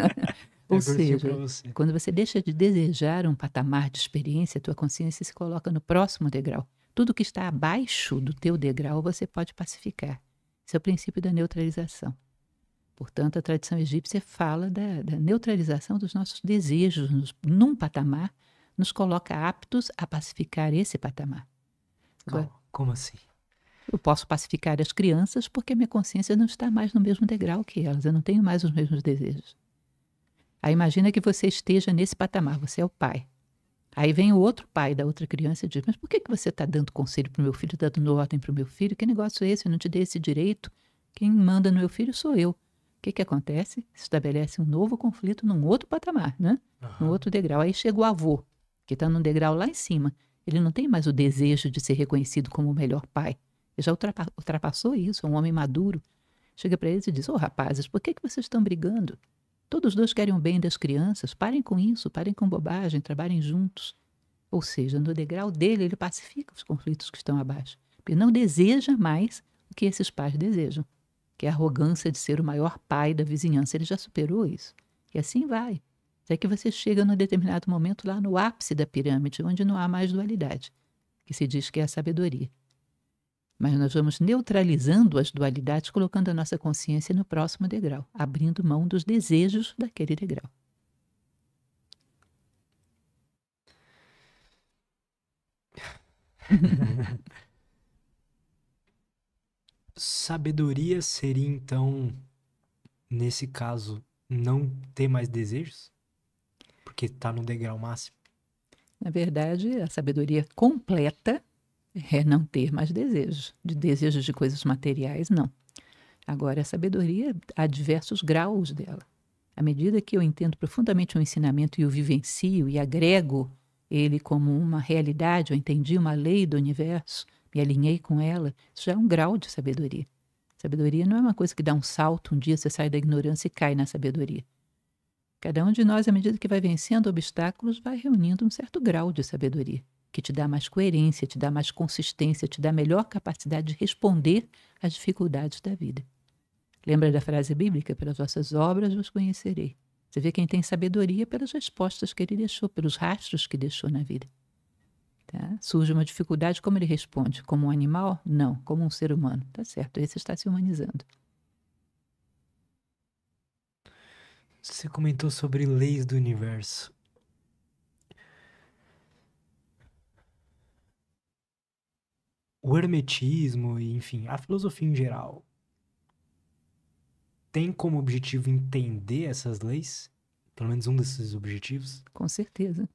B: Ou seja, você. quando você deixa de desejar um patamar de experiência, a tua consciência se coloca no próximo degrau. Tudo que está abaixo do teu degrau você pode pacificar. Esse é o princípio da neutralização. Portanto, a tradição egípcia fala da, da neutralização dos nossos desejos nos, num patamar, nos coloca aptos a pacificar esse patamar. Agora, como, como assim? Eu posso pacificar as crianças porque minha consciência não está mais no mesmo degrau que elas, eu não tenho mais os mesmos desejos. Aí imagina que você esteja nesse patamar, você é o pai. Aí vem o outro pai da outra criança e diz: Mas por que, que você está dando conselho para o meu filho, dando ordem para o meu filho? Que negócio é esse? Eu não te dei esse direito. Quem manda no meu filho sou eu. O que, que acontece? Estabelece um novo conflito num outro patamar, né? Uhum. Num outro degrau. Aí chega o avô, que está num degrau lá em cima. Ele não tem mais o desejo de ser reconhecido como o melhor pai. Ele já ultrapa ultrapassou isso, é um homem maduro. Chega para eles e diz: Ô oh, rapazes, por que, que vocês estão brigando? Todos os dois querem o bem das crianças, parem com isso, parem com bobagem, trabalhem juntos. Ou seja, no degrau dele, ele pacifica os conflitos que estão abaixo. Porque não deseja mais o que esses pais desejam, que é a arrogância de ser o maior pai da vizinhança. Ele já superou isso. E assim vai. Até que você chega num determinado momento lá no ápice da pirâmide, onde não há mais dualidade, que se diz que é a sabedoria mas nós vamos neutralizando as dualidades, colocando a nossa consciência no próximo degrau, abrindo mão dos desejos daquele degrau.
A: Sabedoria seria então, nesse caso, não ter mais desejos? Porque está no degrau máximo.
B: Na verdade, a sabedoria completa é não ter mais desejos, de desejos de coisas materiais, não. Agora, a sabedoria há diversos graus dela. À medida que eu entendo profundamente um ensinamento e o vivencio e agrego ele como uma realidade, eu entendi uma lei do universo, me alinhei com ela, isso já é um grau de sabedoria. Sabedoria não é uma coisa que dá um salto, um dia você sai da ignorância e cai na sabedoria. Cada um de nós, à medida que vai vencendo obstáculos, vai reunindo um certo grau de sabedoria que te dá mais coerência, te dá mais consistência, te dá melhor capacidade de responder às dificuldades da vida. Lembra da frase bíblica? Pelas vossas obras vos conhecerei. Você vê quem tem sabedoria pelas respostas que ele deixou, pelos rastros que deixou na vida. Tá? Surge uma dificuldade, como ele responde? Como um animal? Não, como um ser humano. Tá certo, esse está se humanizando.
A: Você comentou sobre leis do universo. o hermetismo, enfim, a filosofia em geral, tem como objetivo entender essas leis? Pelo menos um desses objetivos?
B: Com certeza.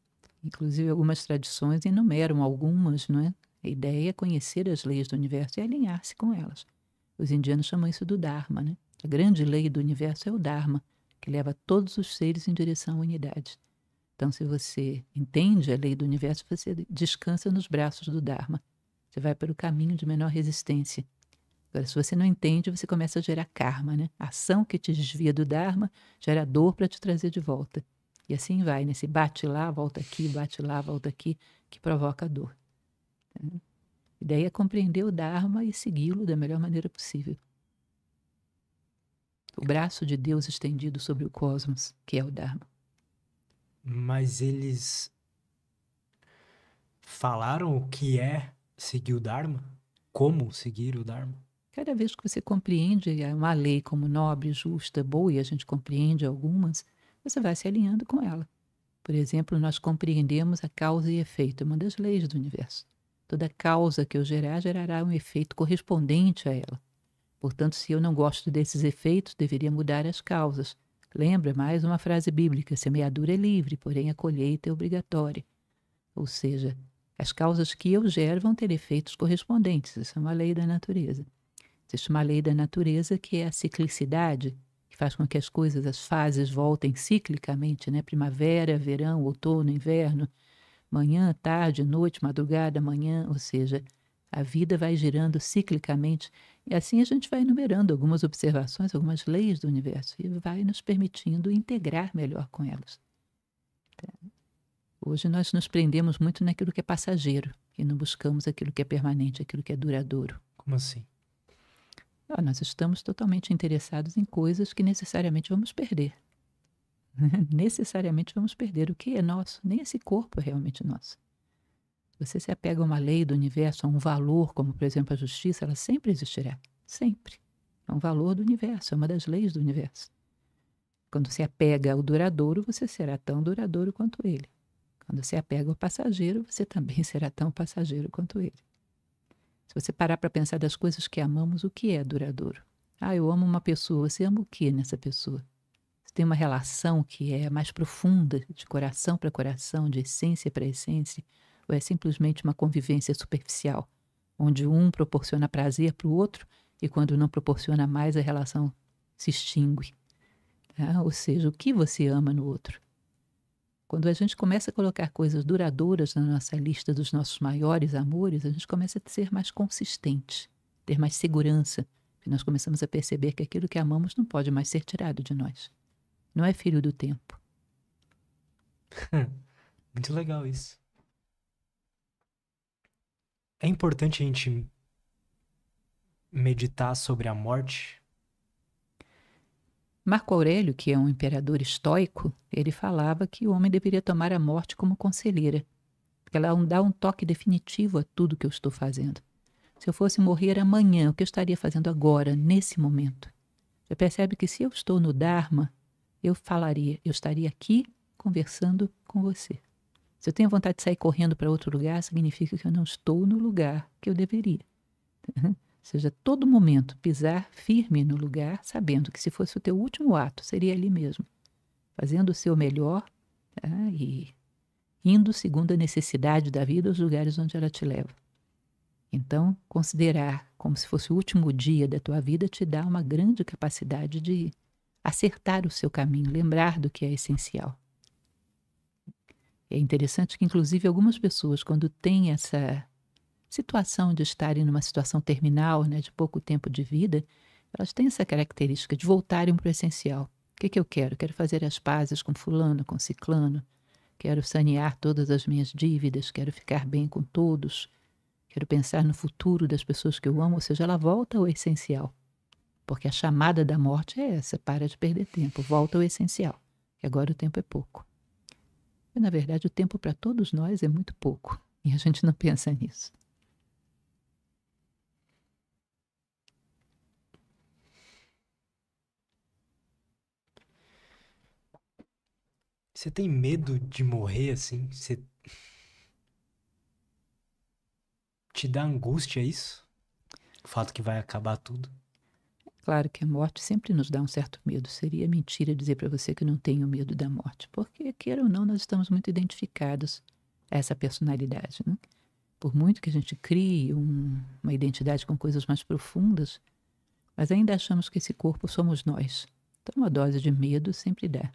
B: Inclusive, algumas tradições enumeram algumas, não é? A ideia é conhecer as leis do universo e alinhar-se com elas. Os indianos chamam isso do Dharma, né? A grande lei do universo é o Dharma, que leva todos os seres em direção à unidade. Então, se você entende a lei do universo, você descansa nos braços do Dharma. Você vai pelo caminho de menor resistência. Agora, se você não entende, você começa a gerar karma, né? A ação que te desvia do Dharma gera dor para te trazer de volta. E assim vai, nesse né? bate lá, volta aqui, bate lá, volta aqui, que provoca dor. a ideia é compreender o Dharma e segui-lo da melhor maneira possível. O braço de Deus estendido sobre o cosmos, que é o Dharma.
A: Mas eles falaram o que é seguir o Dharma? Como seguir o Dharma?
B: Cada vez que você compreende é uma lei como nobre, justa, boa, e a gente compreende algumas, você vai se alinhando com ela. Por exemplo, nós compreendemos a causa e efeito, é uma das leis do universo. Toda causa que eu gerar, gerará um efeito correspondente a ela. Portanto, se eu não gosto desses efeitos, deveria mudar as causas. Lembra mais uma frase bíblica: semeadura é livre, porém a colheita é obrigatória. Ou seja, as causas que eu gero vão ter efeitos correspondentes. Isso é uma lei da natureza. Existe uma lei da natureza que é a ciclicidade, que faz com que as coisas, as fases voltem ciclicamente, né? Primavera, verão, outono, inverno, manhã, tarde, noite, madrugada, manhã, ou seja, a vida vai girando ciclicamente e assim a gente vai enumerando algumas observações, algumas leis do universo e vai nos permitindo integrar melhor com elas. Tá? Hoje nós nos prendemos muito naquilo que é passageiro e não buscamos aquilo que é permanente, aquilo que é duradouro. Como assim? Ah, nós estamos totalmente interessados em coisas que necessariamente vamos perder. necessariamente vamos perder o que é nosso, nem esse corpo é realmente nosso. Você se apega a uma lei do universo, a um valor, como por exemplo a justiça, ela sempre existirá, sempre. É um valor do universo, é uma das leis do universo. Quando se apega ao duradouro, você será tão duradouro quanto ele. Quando você apega ao passageiro, você também será tão passageiro quanto ele. Se você parar para pensar das coisas que amamos, o que é duradouro? Ah, eu amo uma pessoa. Você ama o que nessa pessoa? Você tem uma relação que é mais profunda, de coração para coração, de essência para essência? Ou é simplesmente uma convivência superficial, onde um proporciona prazer para o outro e quando não proporciona mais, a relação se extingue? Ah, ou seja, o que você ama no outro? Quando a gente começa a colocar coisas duradouras na nossa lista dos nossos maiores amores, a gente começa a ser mais consistente, ter mais segurança, e nós começamos a perceber que aquilo que amamos não pode mais ser tirado de nós. Não é filho do tempo.
A: Muito legal isso. É importante a gente meditar sobre a morte
B: Marco Aurélio, que é um imperador estoico, ele falava que o homem deveria tomar a morte como conselheira, porque ela dá um toque definitivo a tudo que eu estou fazendo. Se eu fosse morrer amanhã, o que eu estaria fazendo agora, nesse momento? Você percebe que se eu estou no Dharma, eu falaria, eu estaria aqui conversando com você. Se eu tenho vontade de sair correndo para outro lugar, significa que eu não estou no lugar que eu deveria. seja, todo momento pisar firme no lugar, sabendo que se fosse o teu último ato, seria ali mesmo, fazendo o seu melhor tá? e indo segundo a necessidade da vida aos lugares onde ela te leva. Então, considerar como se fosse o último dia da tua vida te dá uma grande capacidade de acertar o seu caminho, lembrar do que é essencial. É interessante que, inclusive, algumas pessoas, quando têm essa situação de estarem numa situação terminal, né, de pouco tempo de vida, elas têm essa característica de voltarem para o essencial. O que, que eu quero? Quero fazer as pazes com fulano, com ciclano, quero sanear todas as minhas dívidas, quero ficar bem com todos, quero pensar no futuro das pessoas que eu amo, ou seja, ela volta ao essencial. Porque a chamada da morte é essa, para de perder tempo, volta ao essencial, que agora o tempo é pouco. E, na verdade, o tempo para todos nós é muito pouco, e a gente não pensa nisso.
A: Você tem medo de morrer assim? Você. Te dá angústia isso? O fato que vai acabar tudo?
B: Claro que a morte sempre nos dá um certo medo. Seria mentira dizer para você que não tenho medo da morte, porque, queira ou não, nós estamos muito identificados a essa personalidade. Né? Por muito que a gente crie um, uma identidade com coisas mais profundas, mas ainda achamos que esse corpo somos nós. Então, uma dose de medo sempre dá.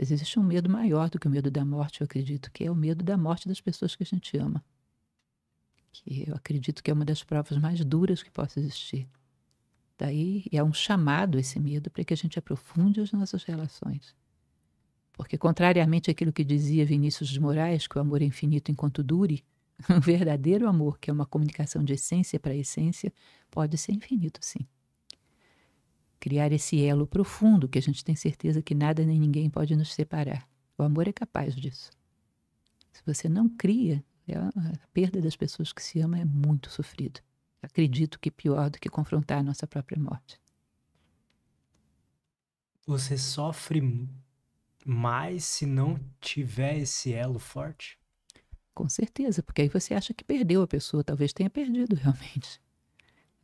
B: Mas existe um medo maior do que o medo da morte, eu acredito, que é o medo da morte das pessoas que a gente ama. Que eu acredito que é uma das provas mais duras que possa existir. Daí é um chamado esse medo para que a gente aprofunde as nossas relações. Porque, contrariamente àquilo que dizia Vinícius de Moraes, que o amor é infinito enquanto dure, o verdadeiro amor, que é uma comunicação de essência para essência, pode ser infinito, sim criar esse elo profundo que a gente tem certeza que nada nem ninguém pode nos separar. O amor é capaz disso. Se você não cria, é a perda das pessoas que se ama é muito sofrido. Acredito que pior do que confrontar a nossa própria morte.
A: Você sofre mais se não tiver esse elo forte?
B: Com certeza, porque aí você acha que perdeu a pessoa, talvez tenha perdido realmente.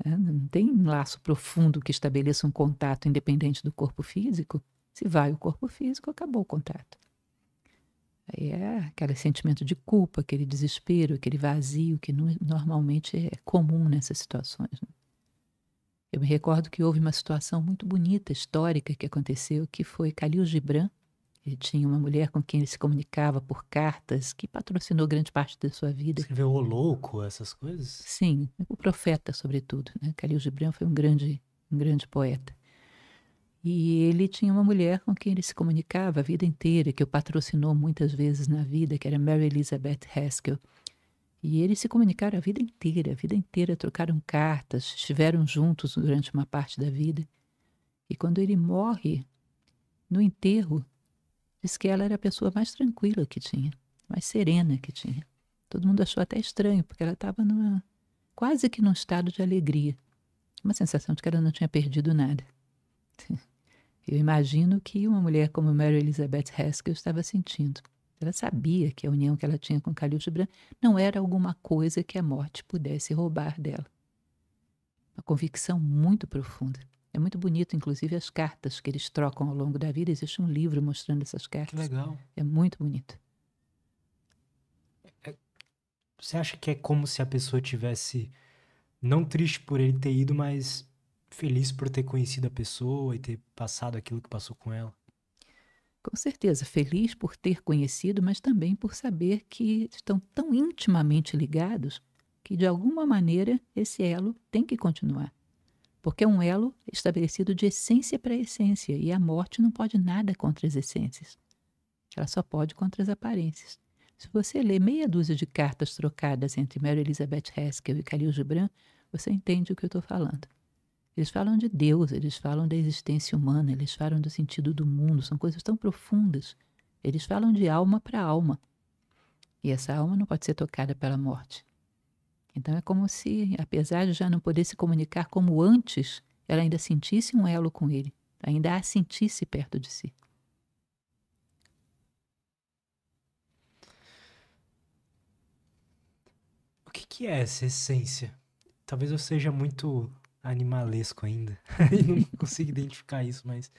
B: É, não tem um laço profundo que estabeleça um contato independente do corpo físico. Se vai o corpo físico, acabou o contato. Aí é aquele sentimento de culpa, aquele desespero, aquele vazio que não, normalmente é comum nessas situações. Né? Eu me recordo que houve uma situação muito bonita, histórica, que aconteceu, que foi Khalil Gibran, ele tinha uma mulher com quem ele se comunicava por cartas, que patrocinou grande parte da sua vida. Escreveu O Louco, essas coisas? Sim, o Profeta, sobretudo. Né? Khalil Gibran foi um grande, um grande poeta. E ele tinha uma mulher com quem ele se comunicava a vida inteira, que o patrocinou muitas vezes na vida, que era Mary Elizabeth Haskell. E eles se comunicaram a vida inteira, a vida inteira trocaram cartas, estiveram juntos durante uma parte da vida. E quando ele morre, no enterro, que ela era a pessoa mais tranquila que tinha, mais serena que tinha. Todo mundo achou até estranho, porque ela estava quase que num estado de alegria, uma sensação de que ela não tinha perdido nada. Eu imagino que uma mulher como Mary Elizabeth Haskell estava sentindo. Ela sabia que a união que ela tinha com Khalil Gibran não era alguma coisa que a morte pudesse roubar dela. Uma convicção muito profunda. É muito bonito, inclusive, as cartas que eles trocam ao longo da vida. Existe um livro mostrando essas cartas. Que legal. É muito bonito.
A: É, é, você acha que é como se a pessoa tivesse não triste por ele ter ido, mas feliz por ter conhecido a pessoa e ter passado aquilo que passou com ela?
B: Com certeza, feliz por ter conhecido, mas também por saber que estão tão intimamente ligados que de alguma maneira esse elo tem que continuar porque é um elo estabelecido de essência para essência, e a morte não pode nada contra as essências. Ela só pode contra as aparências. Se você lê meia dúzia de cartas trocadas entre Mary Elizabeth Haskell e Khalil Gibran, você entende o que eu estou falando. Eles falam de Deus, eles falam da existência humana, eles falam do sentido do mundo, são coisas tão profundas. Eles falam de alma para alma. E essa alma não pode ser tocada pela morte. Então é como se, apesar de já não poder se comunicar como antes, ela ainda sentisse um elo com ele, ainda a sentisse perto de si.
A: O que, que é essa essência? Talvez eu seja muito animalesco ainda e não consigo identificar isso, mas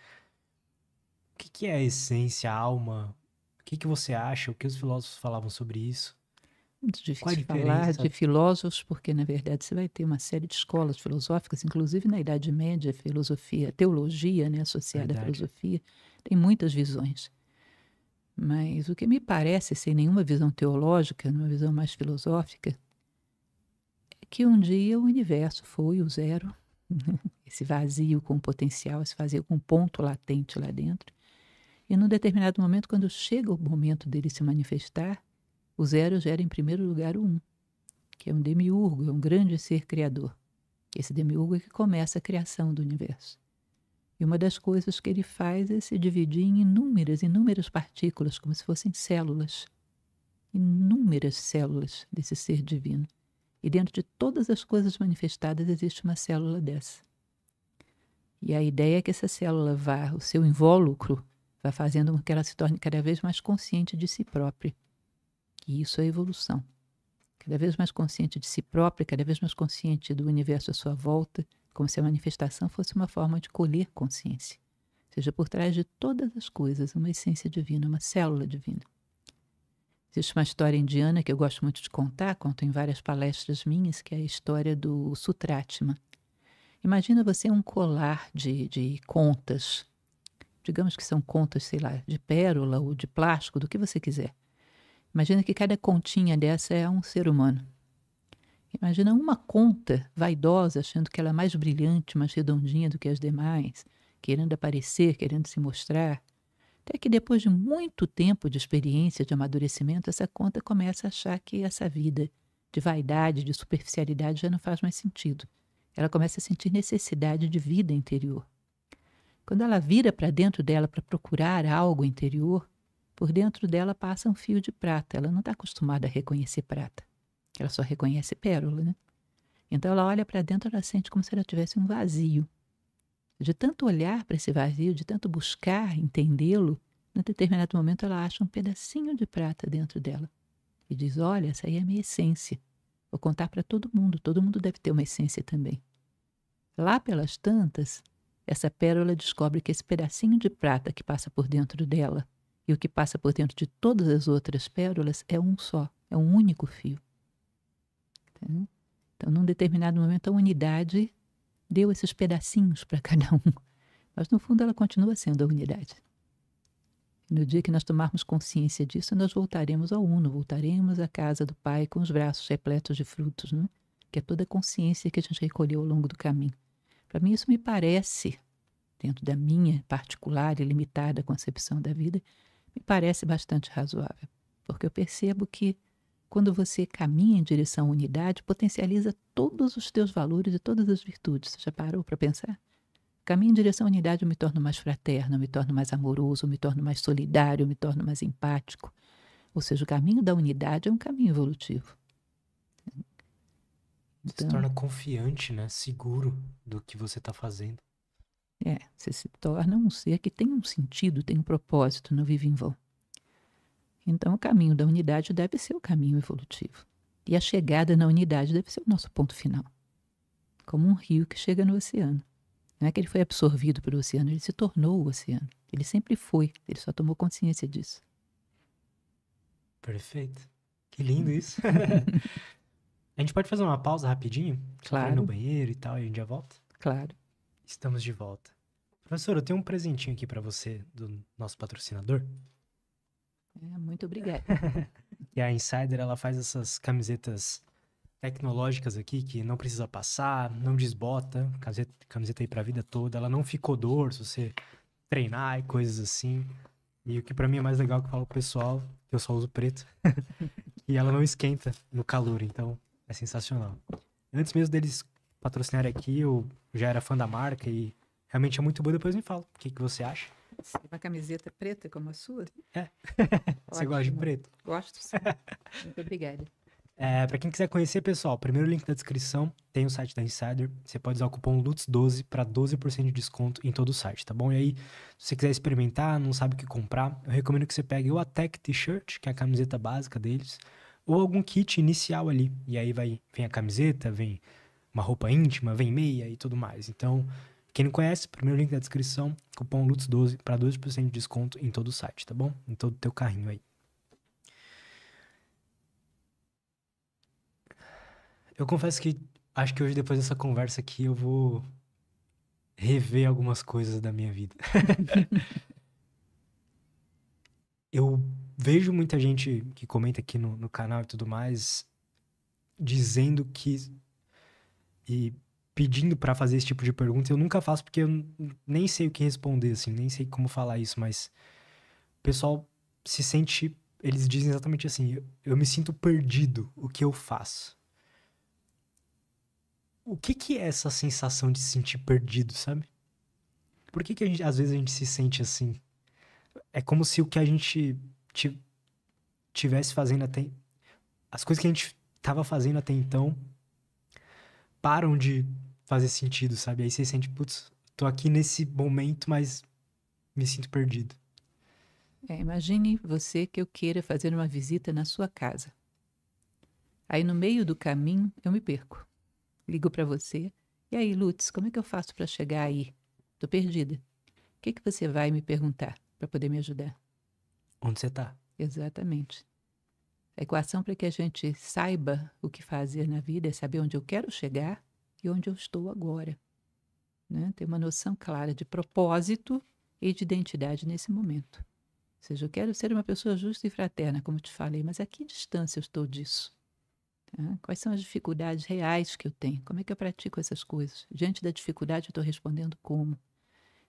A: o que, que é a essência, a alma? O que, que você acha? O que os filósofos falavam sobre isso? muito difícil falar de
B: filósofos, porque na verdade você vai ter uma série de escolas filosóficas, inclusive na Idade Média, filosofia, teologia, né, associada verdade. à filosofia, tem muitas visões. Mas o que me parece, sem nenhuma visão teológica, numa visão mais filosófica, é que um dia o universo foi o zero, esse vazio com potencial, esse vazio com ponto latente lá dentro. E num determinado momento, quando chega o momento dele se manifestar, o zero gera, em primeiro lugar, o um, que é um demiurgo, é um grande ser criador. Esse demiurgo é que começa a criação do universo. E uma das coisas que ele faz é se dividir em inúmeras, inúmeras partículas, como se fossem células. Inúmeras células desse ser divino. E dentro de todas as coisas manifestadas existe uma célula dessa. E a ideia é que essa célula vá, o seu invólucro, vá fazendo com que ela se torne cada vez mais consciente de si própria. E isso é evolução. Cada vez mais consciente de si própria, cada vez mais consciente do universo à sua volta, como se a manifestação fosse uma forma de colher consciência. Ou seja, por trás de todas as coisas, uma essência divina, uma célula divina. Existe uma história indiana que eu gosto muito de contar, conto em várias palestras minhas, que é a história do Sutratma. Imagina você um colar de, de contas, digamos que são contas, sei lá, de pérola ou de plástico, do que você quiser. Imagina que cada continha dessa é um ser humano. Imagina uma conta vaidosa, achando que ela é mais brilhante, mais redondinha do que as demais, querendo aparecer, querendo se mostrar. Até que depois de muito tempo de experiência, de amadurecimento, essa conta começa a achar que essa vida de vaidade, de superficialidade já não faz mais sentido. Ela começa a sentir necessidade de vida interior. Quando ela vira para dentro dela para procurar algo interior, por dentro dela passa um fio de prata. Ela não está acostumada a reconhecer prata. Ela só reconhece pérola, né? Então ela olha para dentro, ela sente como se ela tivesse um vazio. De tanto olhar para esse vazio, de tanto buscar entendê-lo, em determinado momento ela acha um pedacinho de prata dentro dela e diz: Olha, essa aí é a minha essência. Vou contar para todo mundo, todo mundo deve ter uma essência também. Lá pelas tantas, essa pérola descobre que esse pedacinho de prata que passa por dentro dela e o que passa por dentro de todas as outras pérolas é um só, é um único fio. Então, num determinado momento, a unidade deu esses pedacinhos para cada um. Mas, no fundo, ela continua sendo a unidade. no dia que nós tomarmos consciência disso, nós voltaremos ao Uno, voltaremos à casa do Pai com os braços repletos de frutos, né? que é toda a consciência que a gente recolheu ao longo do caminho. Para mim, isso me parece, dentro da minha particular e limitada concepção da vida, me parece bastante razoável, porque eu percebo que quando você caminha em direção à unidade, potencializa todos os teus valores e todas as virtudes. Você já parou para pensar? Caminho em direção à unidade, eu me torno mais fraterno, eu me torno mais amoroso, eu me torno mais solidário, eu me torno mais empático. Ou seja, o caminho da unidade é um caminho evolutivo. Então, você se torna então
A: confiante, né? Seguro do que você está fazendo.
B: É, você se torna um ser que tem um sentido, tem um propósito, não vive em vão. Então, o caminho da unidade deve ser o caminho evolutivo. E a chegada na unidade deve ser o nosso ponto final. Como um rio que chega no oceano. Não é que ele foi absorvido pelo oceano, ele se tornou o oceano. Ele sempre foi, ele só tomou consciência disso.
A: Perfeito. Que lindo isso. a gente pode fazer uma pausa rapidinho? Claro. Ir no banheiro e tal, e a gente já volta? Claro. Estamos de volta. Professor, eu tenho um presentinho aqui para você do nosso patrocinador.
B: É, muito obrigada.
A: e a Insider, ela faz essas camisetas tecnológicas aqui que não precisa passar, não desbota, camiseta, camiseta aí pra vida toda, ela não ficou dor se você treinar e coisas assim. E o que para mim é mais legal que eu falo pro pessoal, que eu só uso preto, e ela não esquenta no calor, então é sensacional. Antes mesmo deles patrocinar aqui, eu já era fã da marca e realmente é muito boa, depois me fala o que, que você acha.
B: Uma camiseta preta como a sua?
A: É. você gosta de preto?
B: Gosto, sim. Muito obrigada.
A: É, para quem quiser conhecer, pessoal, primeiro link da descrição tem o site da Insider. Você pode usar o cupom LUTS12 para 12% de desconto em todo o site, tá bom? E aí, se você quiser experimentar, não sabe o que comprar, eu recomendo que você pegue ou a Tech T-shirt, que é a camiseta básica deles, ou algum kit inicial ali. E aí vai, vem a camiseta, vem uma roupa íntima, vem meia e tudo mais. Então, quem não conhece, primeiro link na descrição, cupom LUTS12 para 12% de desconto em todo o site, tá bom? Em todo o teu carrinho aí. Eu confesso que acho que hoje, depois dessa conversa aqui, eu vou rever algumas coisas da minha vida. eu vejo muita gente que comenta aqui no, no canal e tudo mais dizendo que e pedindo para fazer esse tipo de pergunta, eu nunca faço porque eu nem sei o que responder, assim, nem sei como falar isso, mas o pessoal se sente. Eles dizem exatamente assim: eu me sinto perdido, o que eu faço? O que, que é essa sensação de se sentir perdido, sabe? Por que, que gente, às vezes a gente se sente assim? É como se o que a gente tivesse fazendo até. As coisas que a gente tava fazendo até então param de fazer sentido, sabe? Aí você sente, putz, tô aqui nesse momento, mas me sinto perdido.
B: É, imagine você que eu queira fazer uma visita na sua casa. Aí no meio do caminho eu me perco. Ligo para você. E aí, Lutz, como é que eu faço para chegar aí? Tô perdida. O que, que você vai me perguntar para poder me ajudar? Onde você está? Exatamente. A equação para que a gente saiba o que fazer na vida é saber onde eu quero chegar e onde eu estou agora. Né? Ter uma noção clara de propósito e de identidade nesse momento. Ou seja, eu quero ser uma pessoa justa e fraterna, como te falei, mas a que distância eu estou disso? Tá? Quais são as dificuldades reais que eu tenho? Como é que eu pratico essas coisas? Diante da dificuldade, eu estou respondendo como?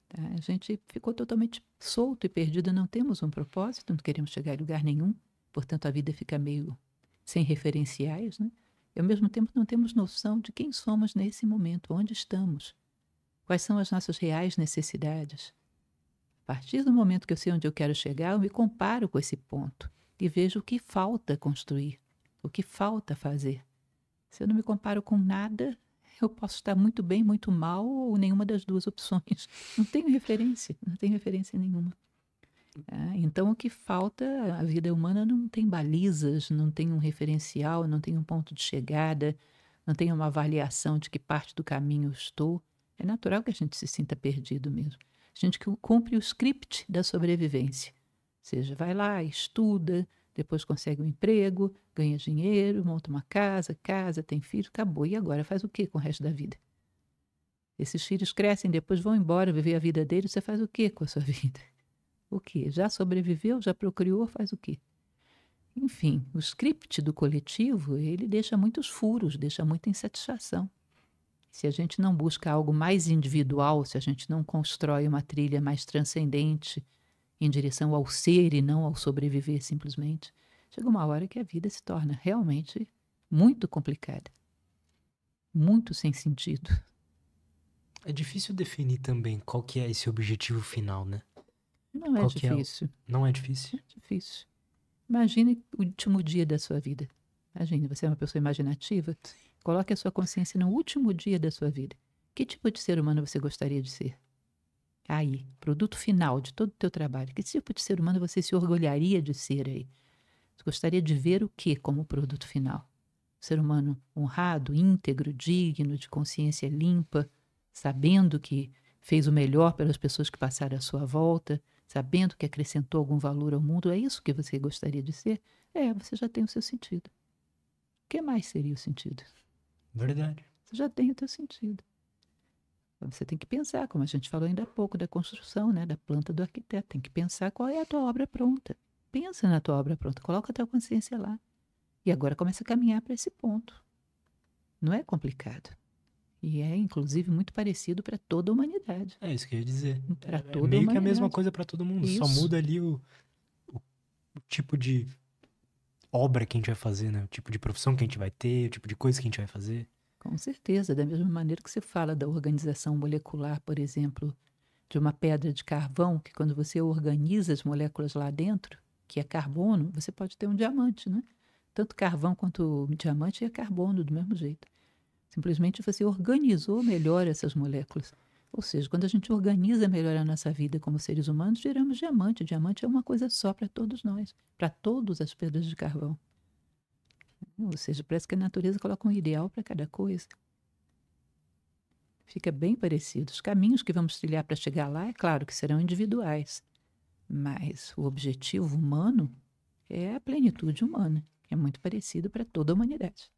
B: Tá? A gente ficou totalmente solto e perdido, não temos um propósito, não queremos chegar a lugar nenhum, Portanto, a vida fica meio sem referenciais, né? E ao mesmo tempo não temos noção de quem somos nesse momento, onde estamos, quais são as nossas reais necessidades. A partir do momento que eu sei onde eu quero chegar, eu me comparo com esse ponto e vejo o que falta construir, o que falta fazer. Se eu não me comparo com nada, eu posso estar muito bem, muito mal ou nenhuma das duas opções. Não tenho referência, não tenho referência nenhuma. É, então, o que falta, a vida humana não tem balizas, não tem um referencial, não tem um ponto de chegada, não tem uma avaliação de que parte do caminho eu estou. É natural que a gente se sinta perdido mesmo. A gente cumpre o script da sobrevivência. Ou seja, vai lá, estuda, depois consegue um emprego, ganha dinheiro, monta uma casa, casa, tem filho, acabou. E agora faz o que com o resto da vida? Esses filhos crescem, depois vão embora, viver a vida deles, você faz o que com a sua vida? O quê? Já sobreviveu? Já procriou? Faz o quê? Enfim, o script do coletivo, ele deixa muitos furos, deixa muita insatisfação. Se a gente não busca algo mais individual, se a gente não constrói uma trilha mais transcendente em direção ao ser e não ao sobreviver simplesmente, chega uma hora que a vida se torna realmente muito complicada,
A: muito sem sentido. É difícil definir também qual que é esse objetivo final, né? Não é Qual é difícil. É? Não é difícil? É difícil.
B: Imagine o último dia da sua vida. Imagine, você é uma pessoa imaginativa. Coloque a sua consciência no último dia da sua vida. Que tipo de ser humano você gostaria de ser? Aí, produto final de todo o teu trabalho. Que tipo de ser humano você se orgulharia de ser aí? Você gostaria de ver o que como produto final? ser humano honrado, íntegro, digno, de consciência limpa, sabendo que fez o melhor pelas pessoas que passaram à sua volta, sabendo que acrescentou algum valor ao mundo, é isso que você gostaria de ser? É, você já tem o seu sentido. O que mais seria o sentido? Verdade. Você já tem o seu sentido. Você tem que pensar, como a gente falou ainda há pouco da construção, né, da planta do arquiteto, tem que pensar qual é a tua obra pronta. Pensa na tua obra pronta, coloca a tua consciência lá. E agora começa a caminhar para esse ponto. Não é complicado. E é, inclusive, muito parecido para toda a humanidade.
A: É isso que eu ia dizer. Para é, é toda é meio a humanidade. que a mesma coisa para todo mundo, isso. só muda ali o, o, o, tipo de obra que a gente vai fazer, né? O tipo de profissão que a gente vai ter, o tipo de coisa que a gente vai fazer.
B: Com certeza, da mesma maneira que você fala da organização molecular, por exemplo, de uma pedra de carvão, que quando você organiza as moléculas lá dentro, que é carbono, você pode ter um diamante, né? Tanto carvão quanto diamante é carbono, do mesmo jeito. Simplesmente você organizou melhor essas moléculas. Ou seja, quando a gente organiza melhor a nossa vida como seres humanos, geramos diamante. O diamante é uma coisa só para todos nós, para todas as pedras de carvão. Ou seja, parece que a natureza coloca um ideal para cada coisa. Fica bem parecido. Os caminhos que vamos trilhar para chegar lá, é claro que serão individuais, mas o objetivo humano é a plenitude humana. É muito parecido para toda a humanidade.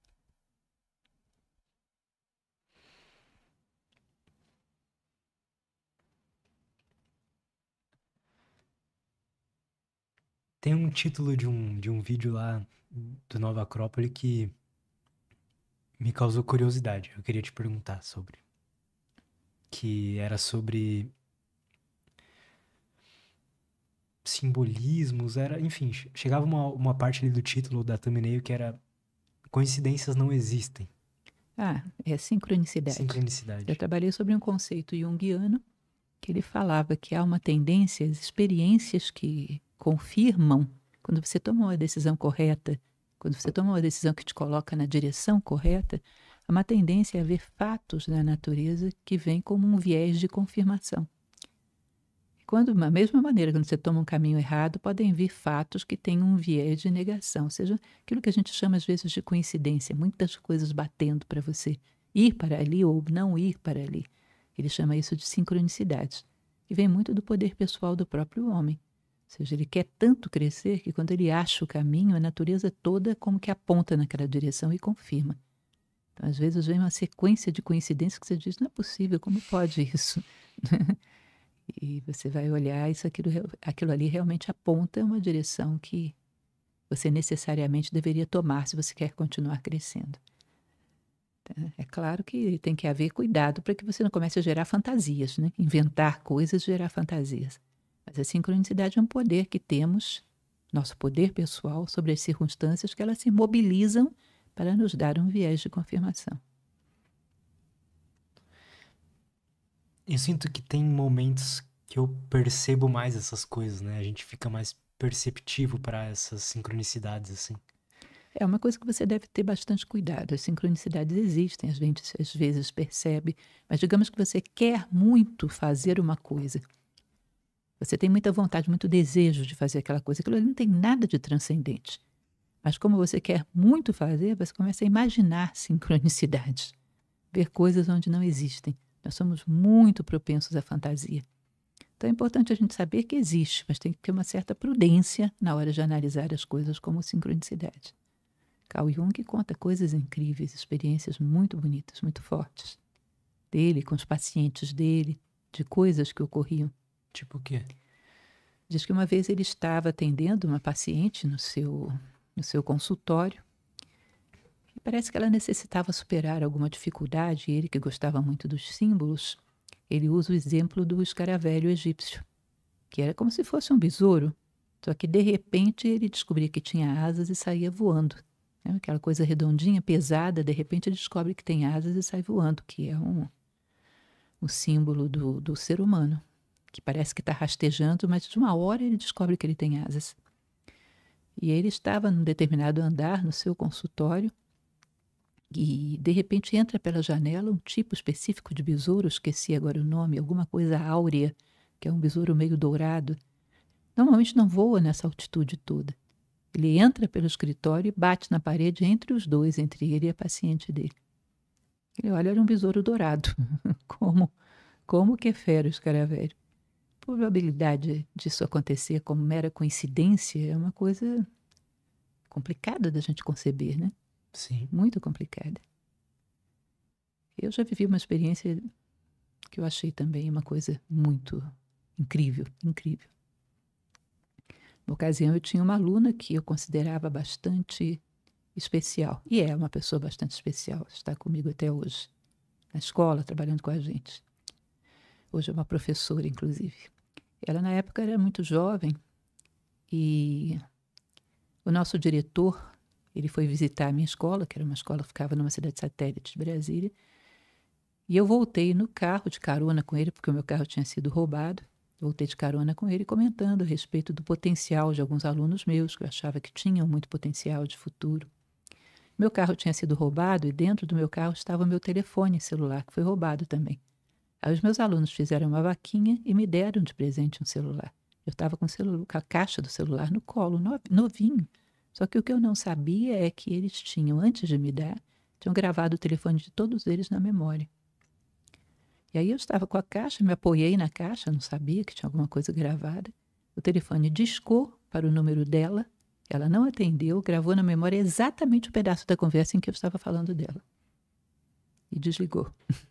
A: Tem um título de um, de um vídeo lá do Nova Acrópole que me causou curiosidade. Eu queria te perguntar sobre. Que era sobre simbolismos, era, enfim, chegava uma, uma parte ali do título da thumbnail que era coincidências não existem.
B: Ah, é sincronicidade. Sincronicidade. Eu trabalhei sobre um conceito junguiano que ele falava que há uma tendência, as experiências que confirmam quando você toma uma decisão correta, quando você toma uma decisão que te coloca na direção correta, há uma tendência a ver fatos na natureza que vêm como um viés de confirmação. quando, da mesma maneira, quando você toma um caminho errado, podem vir fatos que têm um viés de negação, ou seja, aquilo que a gente chama às vezes de coincidência, muitas coisas batendo para você ir para ali ou não ir para ali. Ele chama isso de sincronicidade, que vem muito do poder pessoal do próprio homem. Ou seja, ele quer tanto crescer que quando ele acha o caminho, a natureza toda como que aponta naquela direção e confirma. Então, às vezes vem uma sequência de coincidências que você diz, não é possível, como pode isso? e você vai olhar, isso aquilo, aquilo ali realmente aponta uma direção que você necessariamente deveria tomar se você quer continuar crescendo. Tá? É claro que tem que haver cuidado para que você não comece a gerar fantasias, né? inventar coisas, gerar fantasias. Mas a sincronicidade é um poder que temos, nosso poder pessoal, sobre as circunstâncias que elas se mobilizam para nos dar um viés de confirmação.
A: Eu sinto que tem momentos que eu percebo mais essas coisas, né? A gente fica mais perceptivo para essas sincronicidades, assim.
B: É uma coisa que você deve ter bastante cuidado. As sincronicidades existem, a gente às vezes percebe, mas digamos que você quer muito fazer uma coisa você tem muita vontade, muito desejo de fazer aquela coisa. Aquilo não tem nada de transcendente. Mas como você quer muito fazer, você começa a imaginar sincronicidades, ver coisas onde não existem. Nós somos muito propensos à fantasia. Então é importante a gente saber que existe, mas tem que ter uma certa prudência na hora de analisar as coisas como sincronicidade. Carl Jung conta coisas incríveis, experiências muito bonitas, muito fortes, dele, com os pacientes dele, de coisas que ocorriam Tipo o quê? Diz que uma vez ele estava atendendo uma paciente no seu, no seu consultório. E parece que ela necessitava superar alguma dificuldade, ele, que gostava muito dos símbolos, ele usa o exemplo do escaravelho egípcio, que era como se fosse um besouro, só que de repente ele descobria que tinha asas e saía voando. Né? Aquela coisa redondinha, pesada, de repente ele descobre que tem asas e sai voando, que é um, um símbolo do, do ser humano que parece que está rastejando, mas de uma hora ele descobre que ele tem asas. E ele estava num determinado andar no seu consultório e de repente entra pela janela um tipo específico de besouro, esqueci agora o nome, alguma coisa áurea, que é um besouro meio dourado. Normalmente não voa nessa altitude toda. Ele entra pelo escritório e bate na parede entre os dois, entre ele e a paciente dele. Ele olha, era um besouro dourado, como como que é fera o escaravelho probabilidade disso acontecer como mera coincidência é uma coisa complicada da gente conceber, né? Sim. Muito complicada. Eu já vivi uma experiência que eu achei também uma coisa muito incrível, incrível. Na ocasião, eu tinha uma aluna que eu considerava bastante especial, e é uma pessoa bastante especial, está comigo até hoje, na escola, trabalhando com a gente. Hoje é uma professora, inclusive. Ela, na época, era muito jovem e o nosso diretor, ele foi visitar a minha escola, que era uma escola que ficava numa cidade satélite de Brasília, e eu voltei no carro de carona com ele, porque o meu carro tinha sido roubado. Voltei de carona com ele comentando a respeito do potencial de alguns alunos meus, que eu achava que tinham muito potencial de futuro. Meu carro tinha sido roubado e dentro do meu carro estava o meu telefone celular, que foi roubado também. Aí os meus alunos fizeram uma vaquinha e me deram de presente um celular. Eu estava com, com, a caixa do celular no colo, novinho. Só que o que eu não sabia é que eles tinham, antes de me dar, tinham gravado o telefone de todos eles na memória. E aí eu estava com a caixa, me apoiei na caixa, não sabia que tinha alguma coisa gravada. O telefone discou para o número dela, ela não atendeu, gravou na memória exatamente o pedaço da conversa em que eu estava falando dela. E desligou.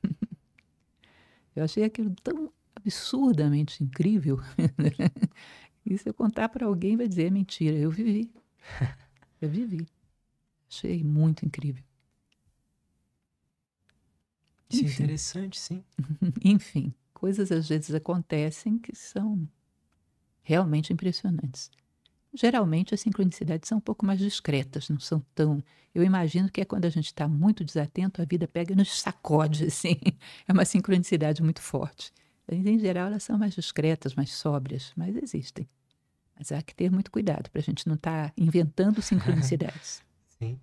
B: Eu achei aquilo tão absurdamente incrível. e se eu contar para alguém, vai dizer: é mentira, eu vivi. Eu vivi. Achei muito incrível. Isso é interessante, sim. Enfim, coisas às vezes acontecem que são realmente impressionantes. Geralmente as sincronicidades são um pouco mais discretas, não são tão. Eu imagino que é quando a gente está muito desatento, a vida pega e nos sacode, assim. É uma sincronicidade muito forte. Mas, em geral, elas são mais discretas, mais sóbrias, mas existem. Mas há que ter muito cuidado para a gente não estar tá inventando sincronicidades.
A: Sim.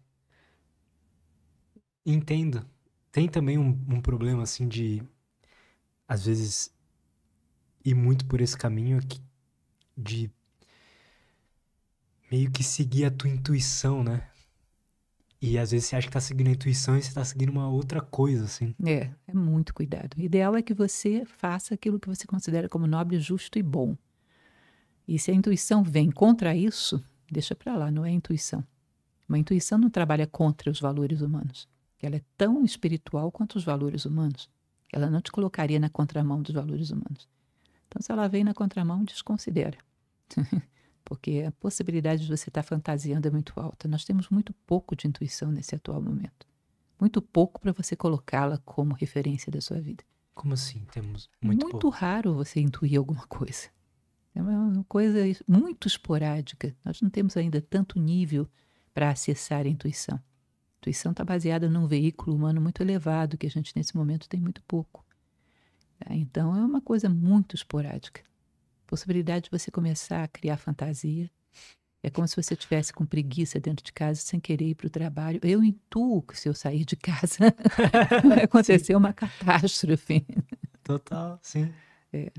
A: Entendo. Tem também um, um problema, assim, de às vezes ir muito por esse caminho de meio que seguir a tua intuição, né? E às vezes você acha que tá seguindo a intuição e você tá seguindo uma outra coisa, assim.
B: É, é muito cuidado. O ideal é que você faça aquilo que você considera como nobre, justo e bom. E se a intuição vem contra isso, deixa para lá, não é intuição. Uma intuição não trabalha contra os valores humanos. Ela é tão espiritual quanto os valores humanos. Ela não te colocaria na contramão dos valores humanos. Então, se ela vem na contramão, desconsidera. porque a possibilidade de você estar tá fantasiando é muito alta. Nós temos muito pouco de intuição nesse atual momento. Muito pouco para você colocá-la como referência da sua vida.
A: Como assim? Temos
B: muito, muito pouco. raro você intuir alguma coisa. É uma coisa muito esporádica. Nós não temos ainda tanto nível para acessar a intuição. A intuição está baseada num veículo humano muito elevado, que a gente nesse momento tem muito pouco. Tá? Então é uma coisa muito esporádica possibilidade de você começar a criar fantasia. É como se você tivesse com preguiça dentro de casa, sem querer ir para o trabalho. Eu intuo que se eu sair de casa vai acontecer uma catástrofe. Total, sim. É.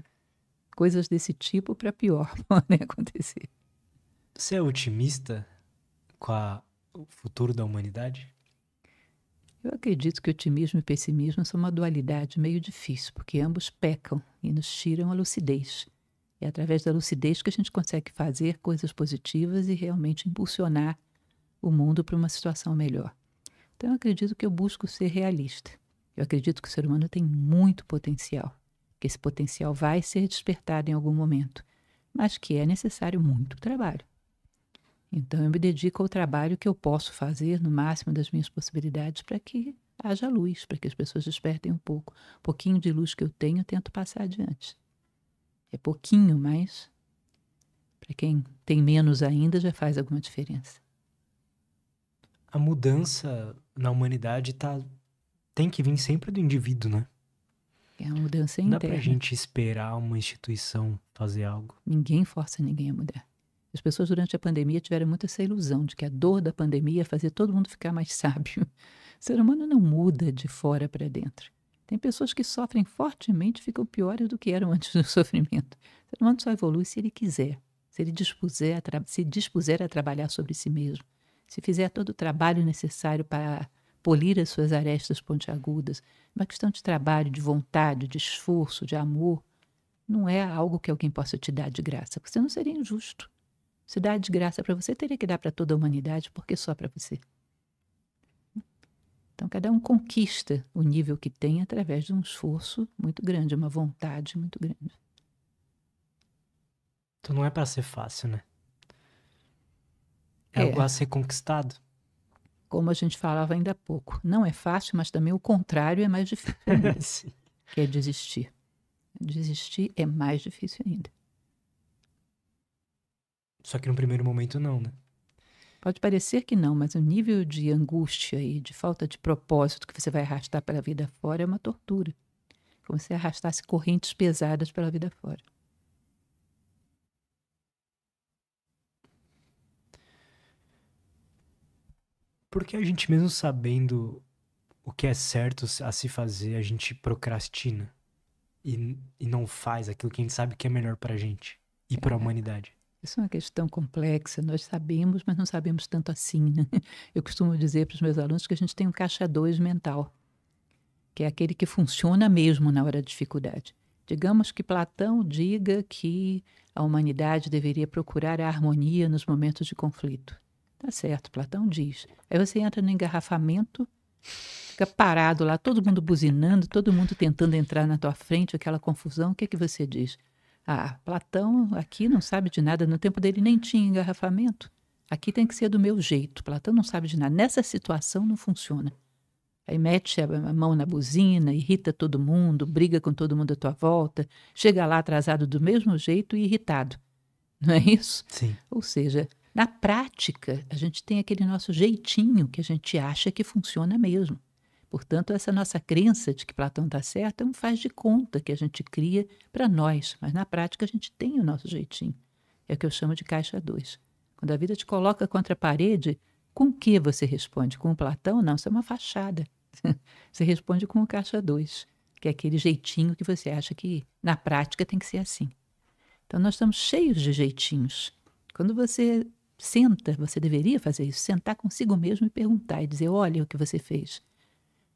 B: Coisas desse tipo para pior podem acontecer.
A: Você é otimista com a, o futuro da humanidade?
B: Eu acredito que otimismo e pessimismo são uma dualidade meio difícil, porque ambos pecam e nos tiram a lucidez. É através da lucidez que a gente consegue fazer coisas positivas e realmente impulsionar o mundo para uma situação melhor. Então, eu acredito que eu busco ser realista. Eu acredito que o ser humano tem muito potencial, que esse potencial vai ser despertado em algum momento, mas que é necessário muito trabalho. Então, eu me dedico ao trabalho que eu posso fazer no máximo das minhas possibilidades para que haja luz, para que as pessoas despertem um pouco. Um pouquinho de luz que eu tenho, eu tento passar adiante. É pouquinho, mas para quem tem menos ainda já faz alguma
A: diferença. A mudança na humanidade tá, tem que vir sempre do indivíduo, né?
B: É uma mudança interna. Não dá pra gente
A: esperar uma instituição fazer algo.
B: Ninguém força ninguém a mudar. As pessoas durante a pandemia tiveram muito essa ilusão de que a dor da pandemia fazia todo mundo ficar mais sábio. O ser humano não muda de fora para dentro. Tem pessoas que sofrem fortemente e ficam piores do que eram antes do sofrimento. O ser humano só evolui se ele quiser, se ele dispuser se dispuser a trabalhar sobre si mesmo, se fizer todo o trabalho necessário para polir as suas arestas pontiagudas. Uma questão de trabalho, de vontade, de esforço, de amor. Não é algo que alguém possa te dar de graça, porque não seria injusto. Se dar de graça para você, teria que dar para toda a humanidade, porque só para você. Então, cada um conquista o nível que tem através de um esforço muito grande, uma vontade muito grande.
A: Então, não é para ser fácil, né?
B: É, é algo a ser conquistado. Como a gente falava ainda há pouco, não é fácil, mas também o contrário é mais difícil ainda, que é desistir. Desistir é mais difícil ainda.
A: Só que no primeiro momento não, né?
B: Pode parecer que não, mas o nível de angústia e de falta de propósito que você vai arrastar pela vida fora é uma tortura. Como se arrastasse correntes pesadas pela vida fora.
A: Porque a gente, mesmo sabendo o que é certo a se fazer, a gente procrastina e, e não faz aquilo que a gente sabe que é melhor pra gente e é. a humanidade.
B: Isso é uma questão complexa, nós sabemos, mas não sabemos tanto assim. Né? Eu costumo dizer para os meus alunos que a gente tem um caixa 2 mental, que é aquele que funciona mesmo na hora da dificuldade. Digamos que Platão diga que a humanidade deveria procurar a harmonia nos momentos de conflito. Tá certo, Platão diz. Aí você entra no engarrafamento, fica parado lá, todo mundo buzinando, todo mundo tentando entrar na tua frente, aquela confusão. O que é que você diz? Ah, Platão aqui não sabe de nada, no tempo dele nem tinha engarrafamento. Aqui tem que ser do meu jeito. Platão não sabe de nada. Nessa situação não funciona. Aí mete a mão na buzina, irrita todo mundo, briga com todo mundo à tua volta, chega lá atrasado do mesmo jeito e irritado. Não é isso? Sim. Ou seja, na prática, a gente tem aquele nosso jeitinho que a gente acha que funciona mesmo. Portanto, essa nossa crença de que Platão está certo é um faz de conta que a gente cria para nós, mas na prática a gente tem o nosso jeitinho. É o que eu chamo de caixa 2. Quando a vida te coloca contra a parede, com que você responde? Com o Platão? Não, isso é uma fachada. você responde com o caixa 2, que é aquele jeitinho que você acha que na prática tem que ser assim. Então, nós estamos cheios de jeitinhos. Quando você senta, você deveria fazer isso, sentar consigo mesmo e perguntar e dizer: olha o que você fez.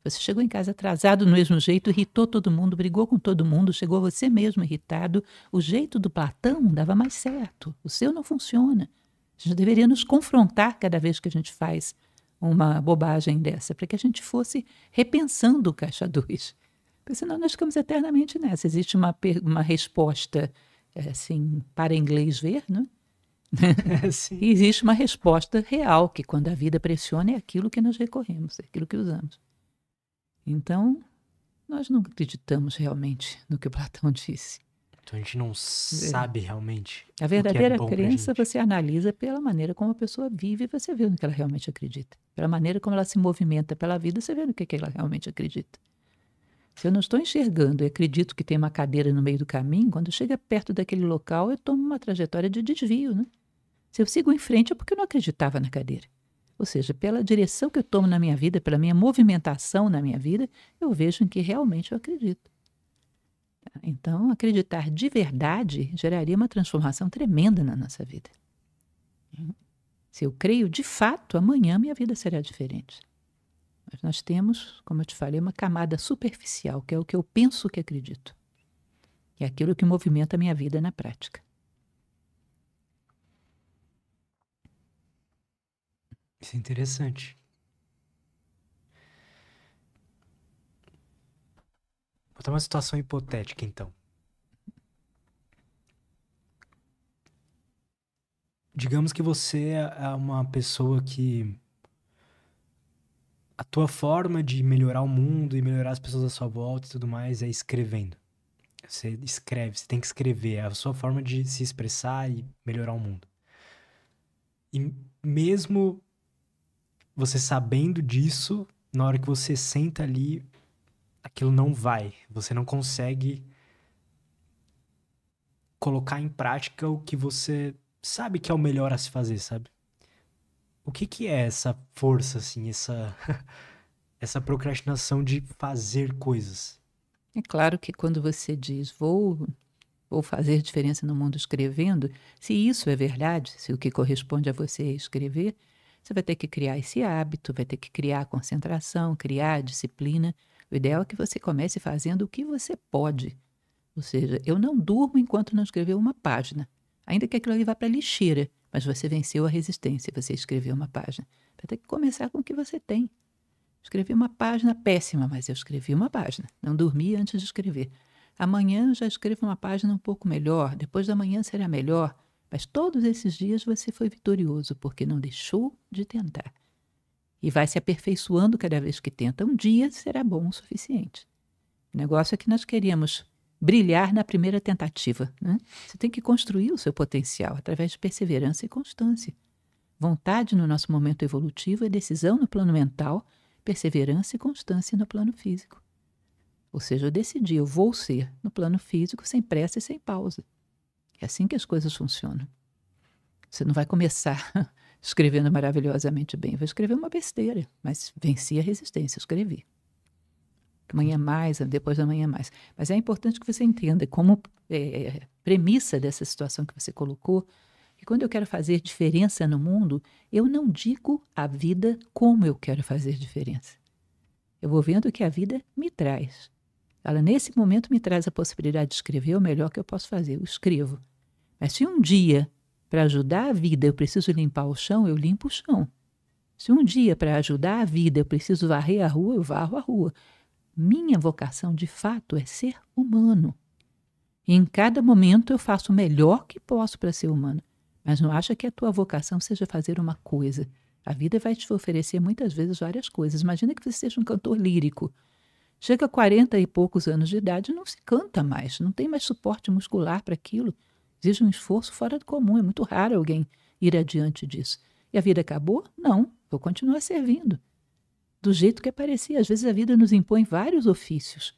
B: Você chegou em casa atrasado do mesmo jeito, irritou todo mundo, brigou com todo mundo, chegou você mesmo irritado. O jeito do Platão dava mais certo. O seu não funciona. A gente deveria nos confrontar cada vez que a gente faz uma bobagem dessa, para que a gente fosse repensando o caixa 2. Porque senão nós ficamos eternamente nessa. Existe uma, uma resposta, eh, assim, para inglês ver, né? e existe uma resposta real, que quando a vida pressiona é aquilo que nós recorremos, é aquilo que usamos. Então, nós não acreditamos realmente no que Platão disse.
A: Então a gente não é. sabe é. realmente. A é verdadeira é crença
B: você analisa pela maneira como a pessoa vive, você vê no que ela realmente acredita. Pela maneira como ela se movimenta pela vida, você vê no que, que ela realmente acredita. Se eu não estou enxergando e acredito que tem uma cadeira no meio do caminho, quando chega perto daquele local, eu tomo uma trajetória de desvio. Né? Se eu sigo em frente, é porque eu não acreditava na cadeira. Ou seja, pela direção que eu tomo na minha vida, pela minha movimentação na minha vida, eu vejo em que realmente eu acredito. Tá? Então, acreditar de verdade geraria uma transformação tremenda na nossa vida. Se eu creio de fato, amanhã minha vida será diferente. Mas nós temos, como eu te falei, uma camada superficial, que é o que eu penso que acredito. E é aquilo que movimenta a minha vida na prática.
A: Isso é interessante. Vou botar uma situação hipotética, então. Digamos que você é uma pessoa que a tua forma de melhorar o mundo e melhorar as pessoas à sua volta e tudo mais é escrevendo. Você escreve, você tem que escrever, é a sua forma de se expressar e melhorar o mundo. E mesmo você sabendo disso, na hora que você senta ali, aquilo não vai. Você não consegue colocar em prática o que você sabe que é o melhor a se fazer, sabe? O que que é essa força assim, essa essa procrastinação de fazer coisas?
B: É claro que quando você diz vou vou fazer diferença no mundo escrevendo, se isso é verdade, se o que corresponde a você é escrever, você vai ter que criar esse hábito, vai ter que criar concentração, criar disciplina. O ideal é que você comece fazendo o que você pode. Ou seja, eu não durmo enquanto não escrever uma página. Ainda que aquilo ali vá para a lixeira, mas você venceu a resistência, você escreveu uma página. Vai ter que começar com o que você tem. Escrevi uma página péssima, mas eu escrevi uma página. Não dormi antes de escrever. Amanhã já escrevo uma página um pouco melhor, depois da manhã será melhor. Mas todos esses dias você foi vitorioso, porque não deixou de tentar. E vai se aperfeiçoando cada vez que tenta. Um dia será bom o suficiente. O negócio é que nós queríamos brilhar na primeira tentativa. Né? Você tem que construir o seu potencial através de perseverança e constância. Vontade no nosso momento evolutivo é decisão no plano mental, perseverança e constância no plano físico. Ou seja, eu decidi, eu vou ser no plano físico sem pressa e sem pausa. É assim que as coisas funcionam. Você não vai começar escrevendo maravilhosamente bem. vai escrever uma besteira, mas venci a resistência, escrevi. Amanhã mais, depois da manhã mais. Mas é importante que você entenda como é, é, é, premissa dessa situação que você colocou, que quando eu quero fazer diferença no mundo, eu não digo à vida como eu quero fazer diferença. Eu vou vendo o que a vida me traz. Ela, nesse momento, me traz a possibilidade de escrever o melhor que eu posso fazer. Eu escrevo. Mas se um dia, para ajudar a vida, eu preciso limpar o chão, eu limpo o chão. Se um dia, para ajudar a vida, eu preciso varrer a rua, eu varro a rua. Minha vocação, de fato, é ser humano. E em cada momento eu faço o melhor que posso para ser humano. Mas não acha que a tua vocação seja fazer uma coisa. A vida vai te oferecer muitas vezes várias coisas. Imagina que você seja um cantor lírico. Chega a 40 e poucos anos de idade, não se canta mais, não tem mais suporte muscular para aquilo. Exige um esforço fora do comum, é muito raro alguém ir adiante disso. E a vida acabou? Não, vou continuar servindo. Do jeito que aparecia, às vezes a vida nos impõe vários ofícios.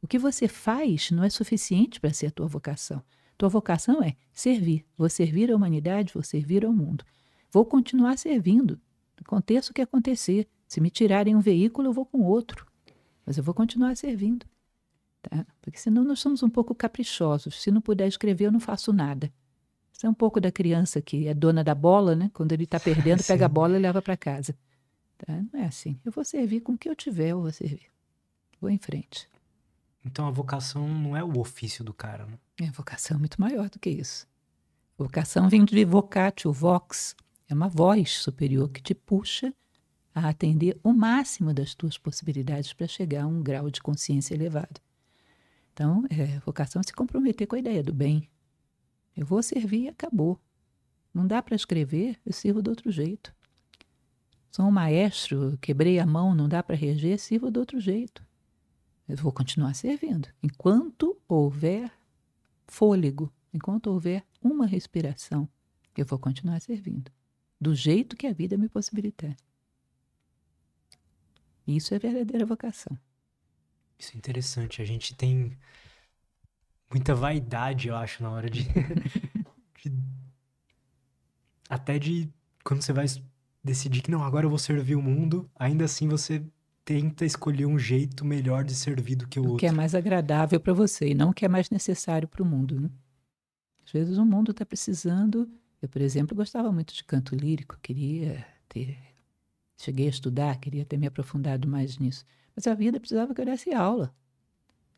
B: O que você faz não é suficiente para ser a tua vocação. Tua vocação é servir. Vou servir a humanidade, vou servir ao mundo. Vou continuar servindo, aconteça o que acontecer. Se me tirarem um veículo, eu vou com outro. Mas eu vou continuar servindo. Tá? Porque senão nós somos um pouco caprichosos. Se não puder escrever, eu não faço nada. Isso é um pouco da criança que é dona da bola, né? Quando ele está perdendo, pega a bola e leva para casa. Tá? Não é assim. Eu vou servir com o que eu tiver, eu vou servir. Vou em frente.
A: Então a vocação não é o ofício do cara, né? É, a vocação é muito
B: maior do que isso. A vocação vem de vocatio, vox. É uma voz superior que te puxa a atender o máximo das tuas possibilidades para chegar a um grau de consciência elevado. Então, é, vocação é se comprometer com a ideia do bem. Eu vou servir e acabou. Não dá para escrever, eu sirvo de outro jeito. Sou um maestro, quebrei a mão, não dá para reger, sirvo de outro jeito. Eu vou continuar servindo. Enquanto houver fôlego, enquanto houver uma respiração, eu vou continuar servindo. Do jeito que a vida me possibilitar. Isso é verdadeira vocação.
A: Isso é interessante. A gente tem muita vaidade, eu acho, na hora de. de... Até de. Quando você vai decidir que não, agora eu vou servir o mundo, ainda assim você tenta escolher um jeito melhor de servir do que o, o outro. que é mais
B: agradável para você e não o que é mais necessário para o mundo. Né? Às vezes o mundo está precisando. Eu, por exemplo, gostava muito de canto lírico, queria ter. Cheguei a estudar, queria ter me aprofundado mais nisso. Mas a vida precisava que eu desse aula.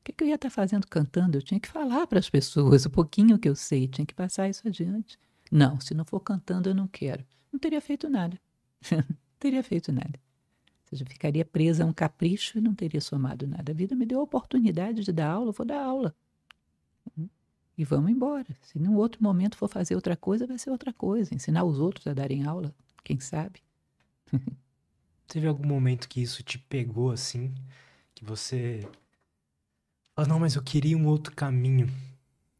B: O que, que eu ia estar fazendo cantando? Eu tinha que falar para as pessoas o pouquinho que eu sei, tinha que passar isso adiante. Não, se não for cantando, eu não quero. Não teria feito nada. não teria feito nada. Ou seja, ficaria presa a um capricho e não teria somado nada. A vida me deu a oportunidade de dar aula, eu vou dar aula. Uhum. E vamos embora. Se em um outro momento for fazer outra coisa, vai ser outra coisa. Ensinar os outros a darem aula, quem sabe?
A: Teve algum momento que isso te pegou assim? Que você. Ah, não, mas eu queria um outro caminho.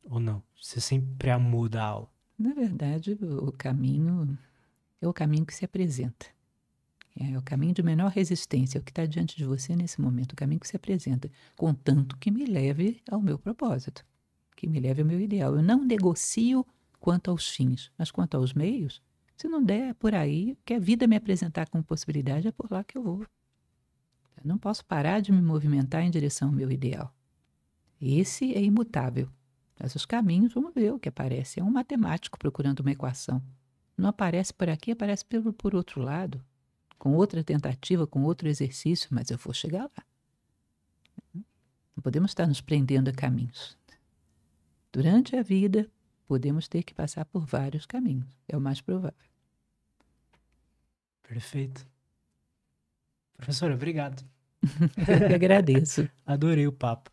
A: Ou não? Você sempre amou da aula?
B: Na verdade, o caminho é o caminho que se apresenta. É, é o caminho de menor resistência, é o que está diante de você nesse momento, o caminho que se apresenta, contanto que me leve ao meu propósito, que me leve ao meu ideal. Eu não negocio quanto aos fins, mas quanto aos meios, se não der é por aí, que a vida me apresentar como possibilidade, é por lá que eu vou. Eu não posso parar de me movimentar em direção ao meu ideal. Esse é imutável. Mas os caminhos, vamos ver o que aparece. É um matemático procurando uma equação. Não aparece por aqui, aparece pelo, por outro lado, com outra tentativa, com outro exercício, mas eu vou chegar lá. Não podemos estar nos prendendo a caminhos. Durante a vida, podemos ter que passar por vários caminhos. É o mais provável.
A: Perfeito. Professora, obrigado. Eu agradeço. Adorei o papo.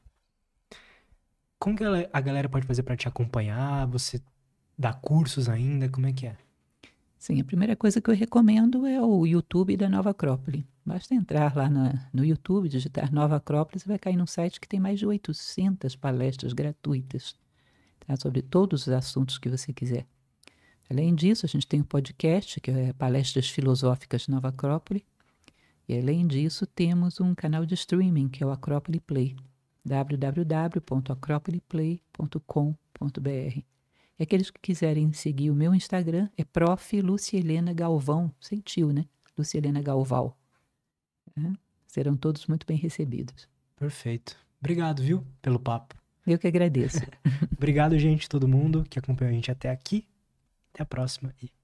A: Como que a galera pode fazer para te acompanhar? Você dá cursos ainda? Como é que é?
B: Sim, a primeira coisa que eu recomendo é o YouTube da Nova Acrópole. Basta entrar lá na, no YouTube, digitar Nova Acrópole, você vai cair num site que tem mais de 800 palestras gratuitas tá? sobre todos os assuntos que você quiser. Além disso, a gente tem o um podcast, que é Palestras Filosóficas Nova Acrópole. E além disso, temos um canal de streaming, que é o Acrópole Play, www.acropoleplay.com.br. E aqueles que quiserem seguir o meu Instagram, é prof. Lucielena Galvão, sentiu, né? Lucielena Galval. É? Serão todos muito bem recebidos.
A: Perfeito. Obrigado, viu, pelo papo. Eu que agradeço. Obrigado, gente, todo mundo que acompanhou a gente até aqui. Até a próxima e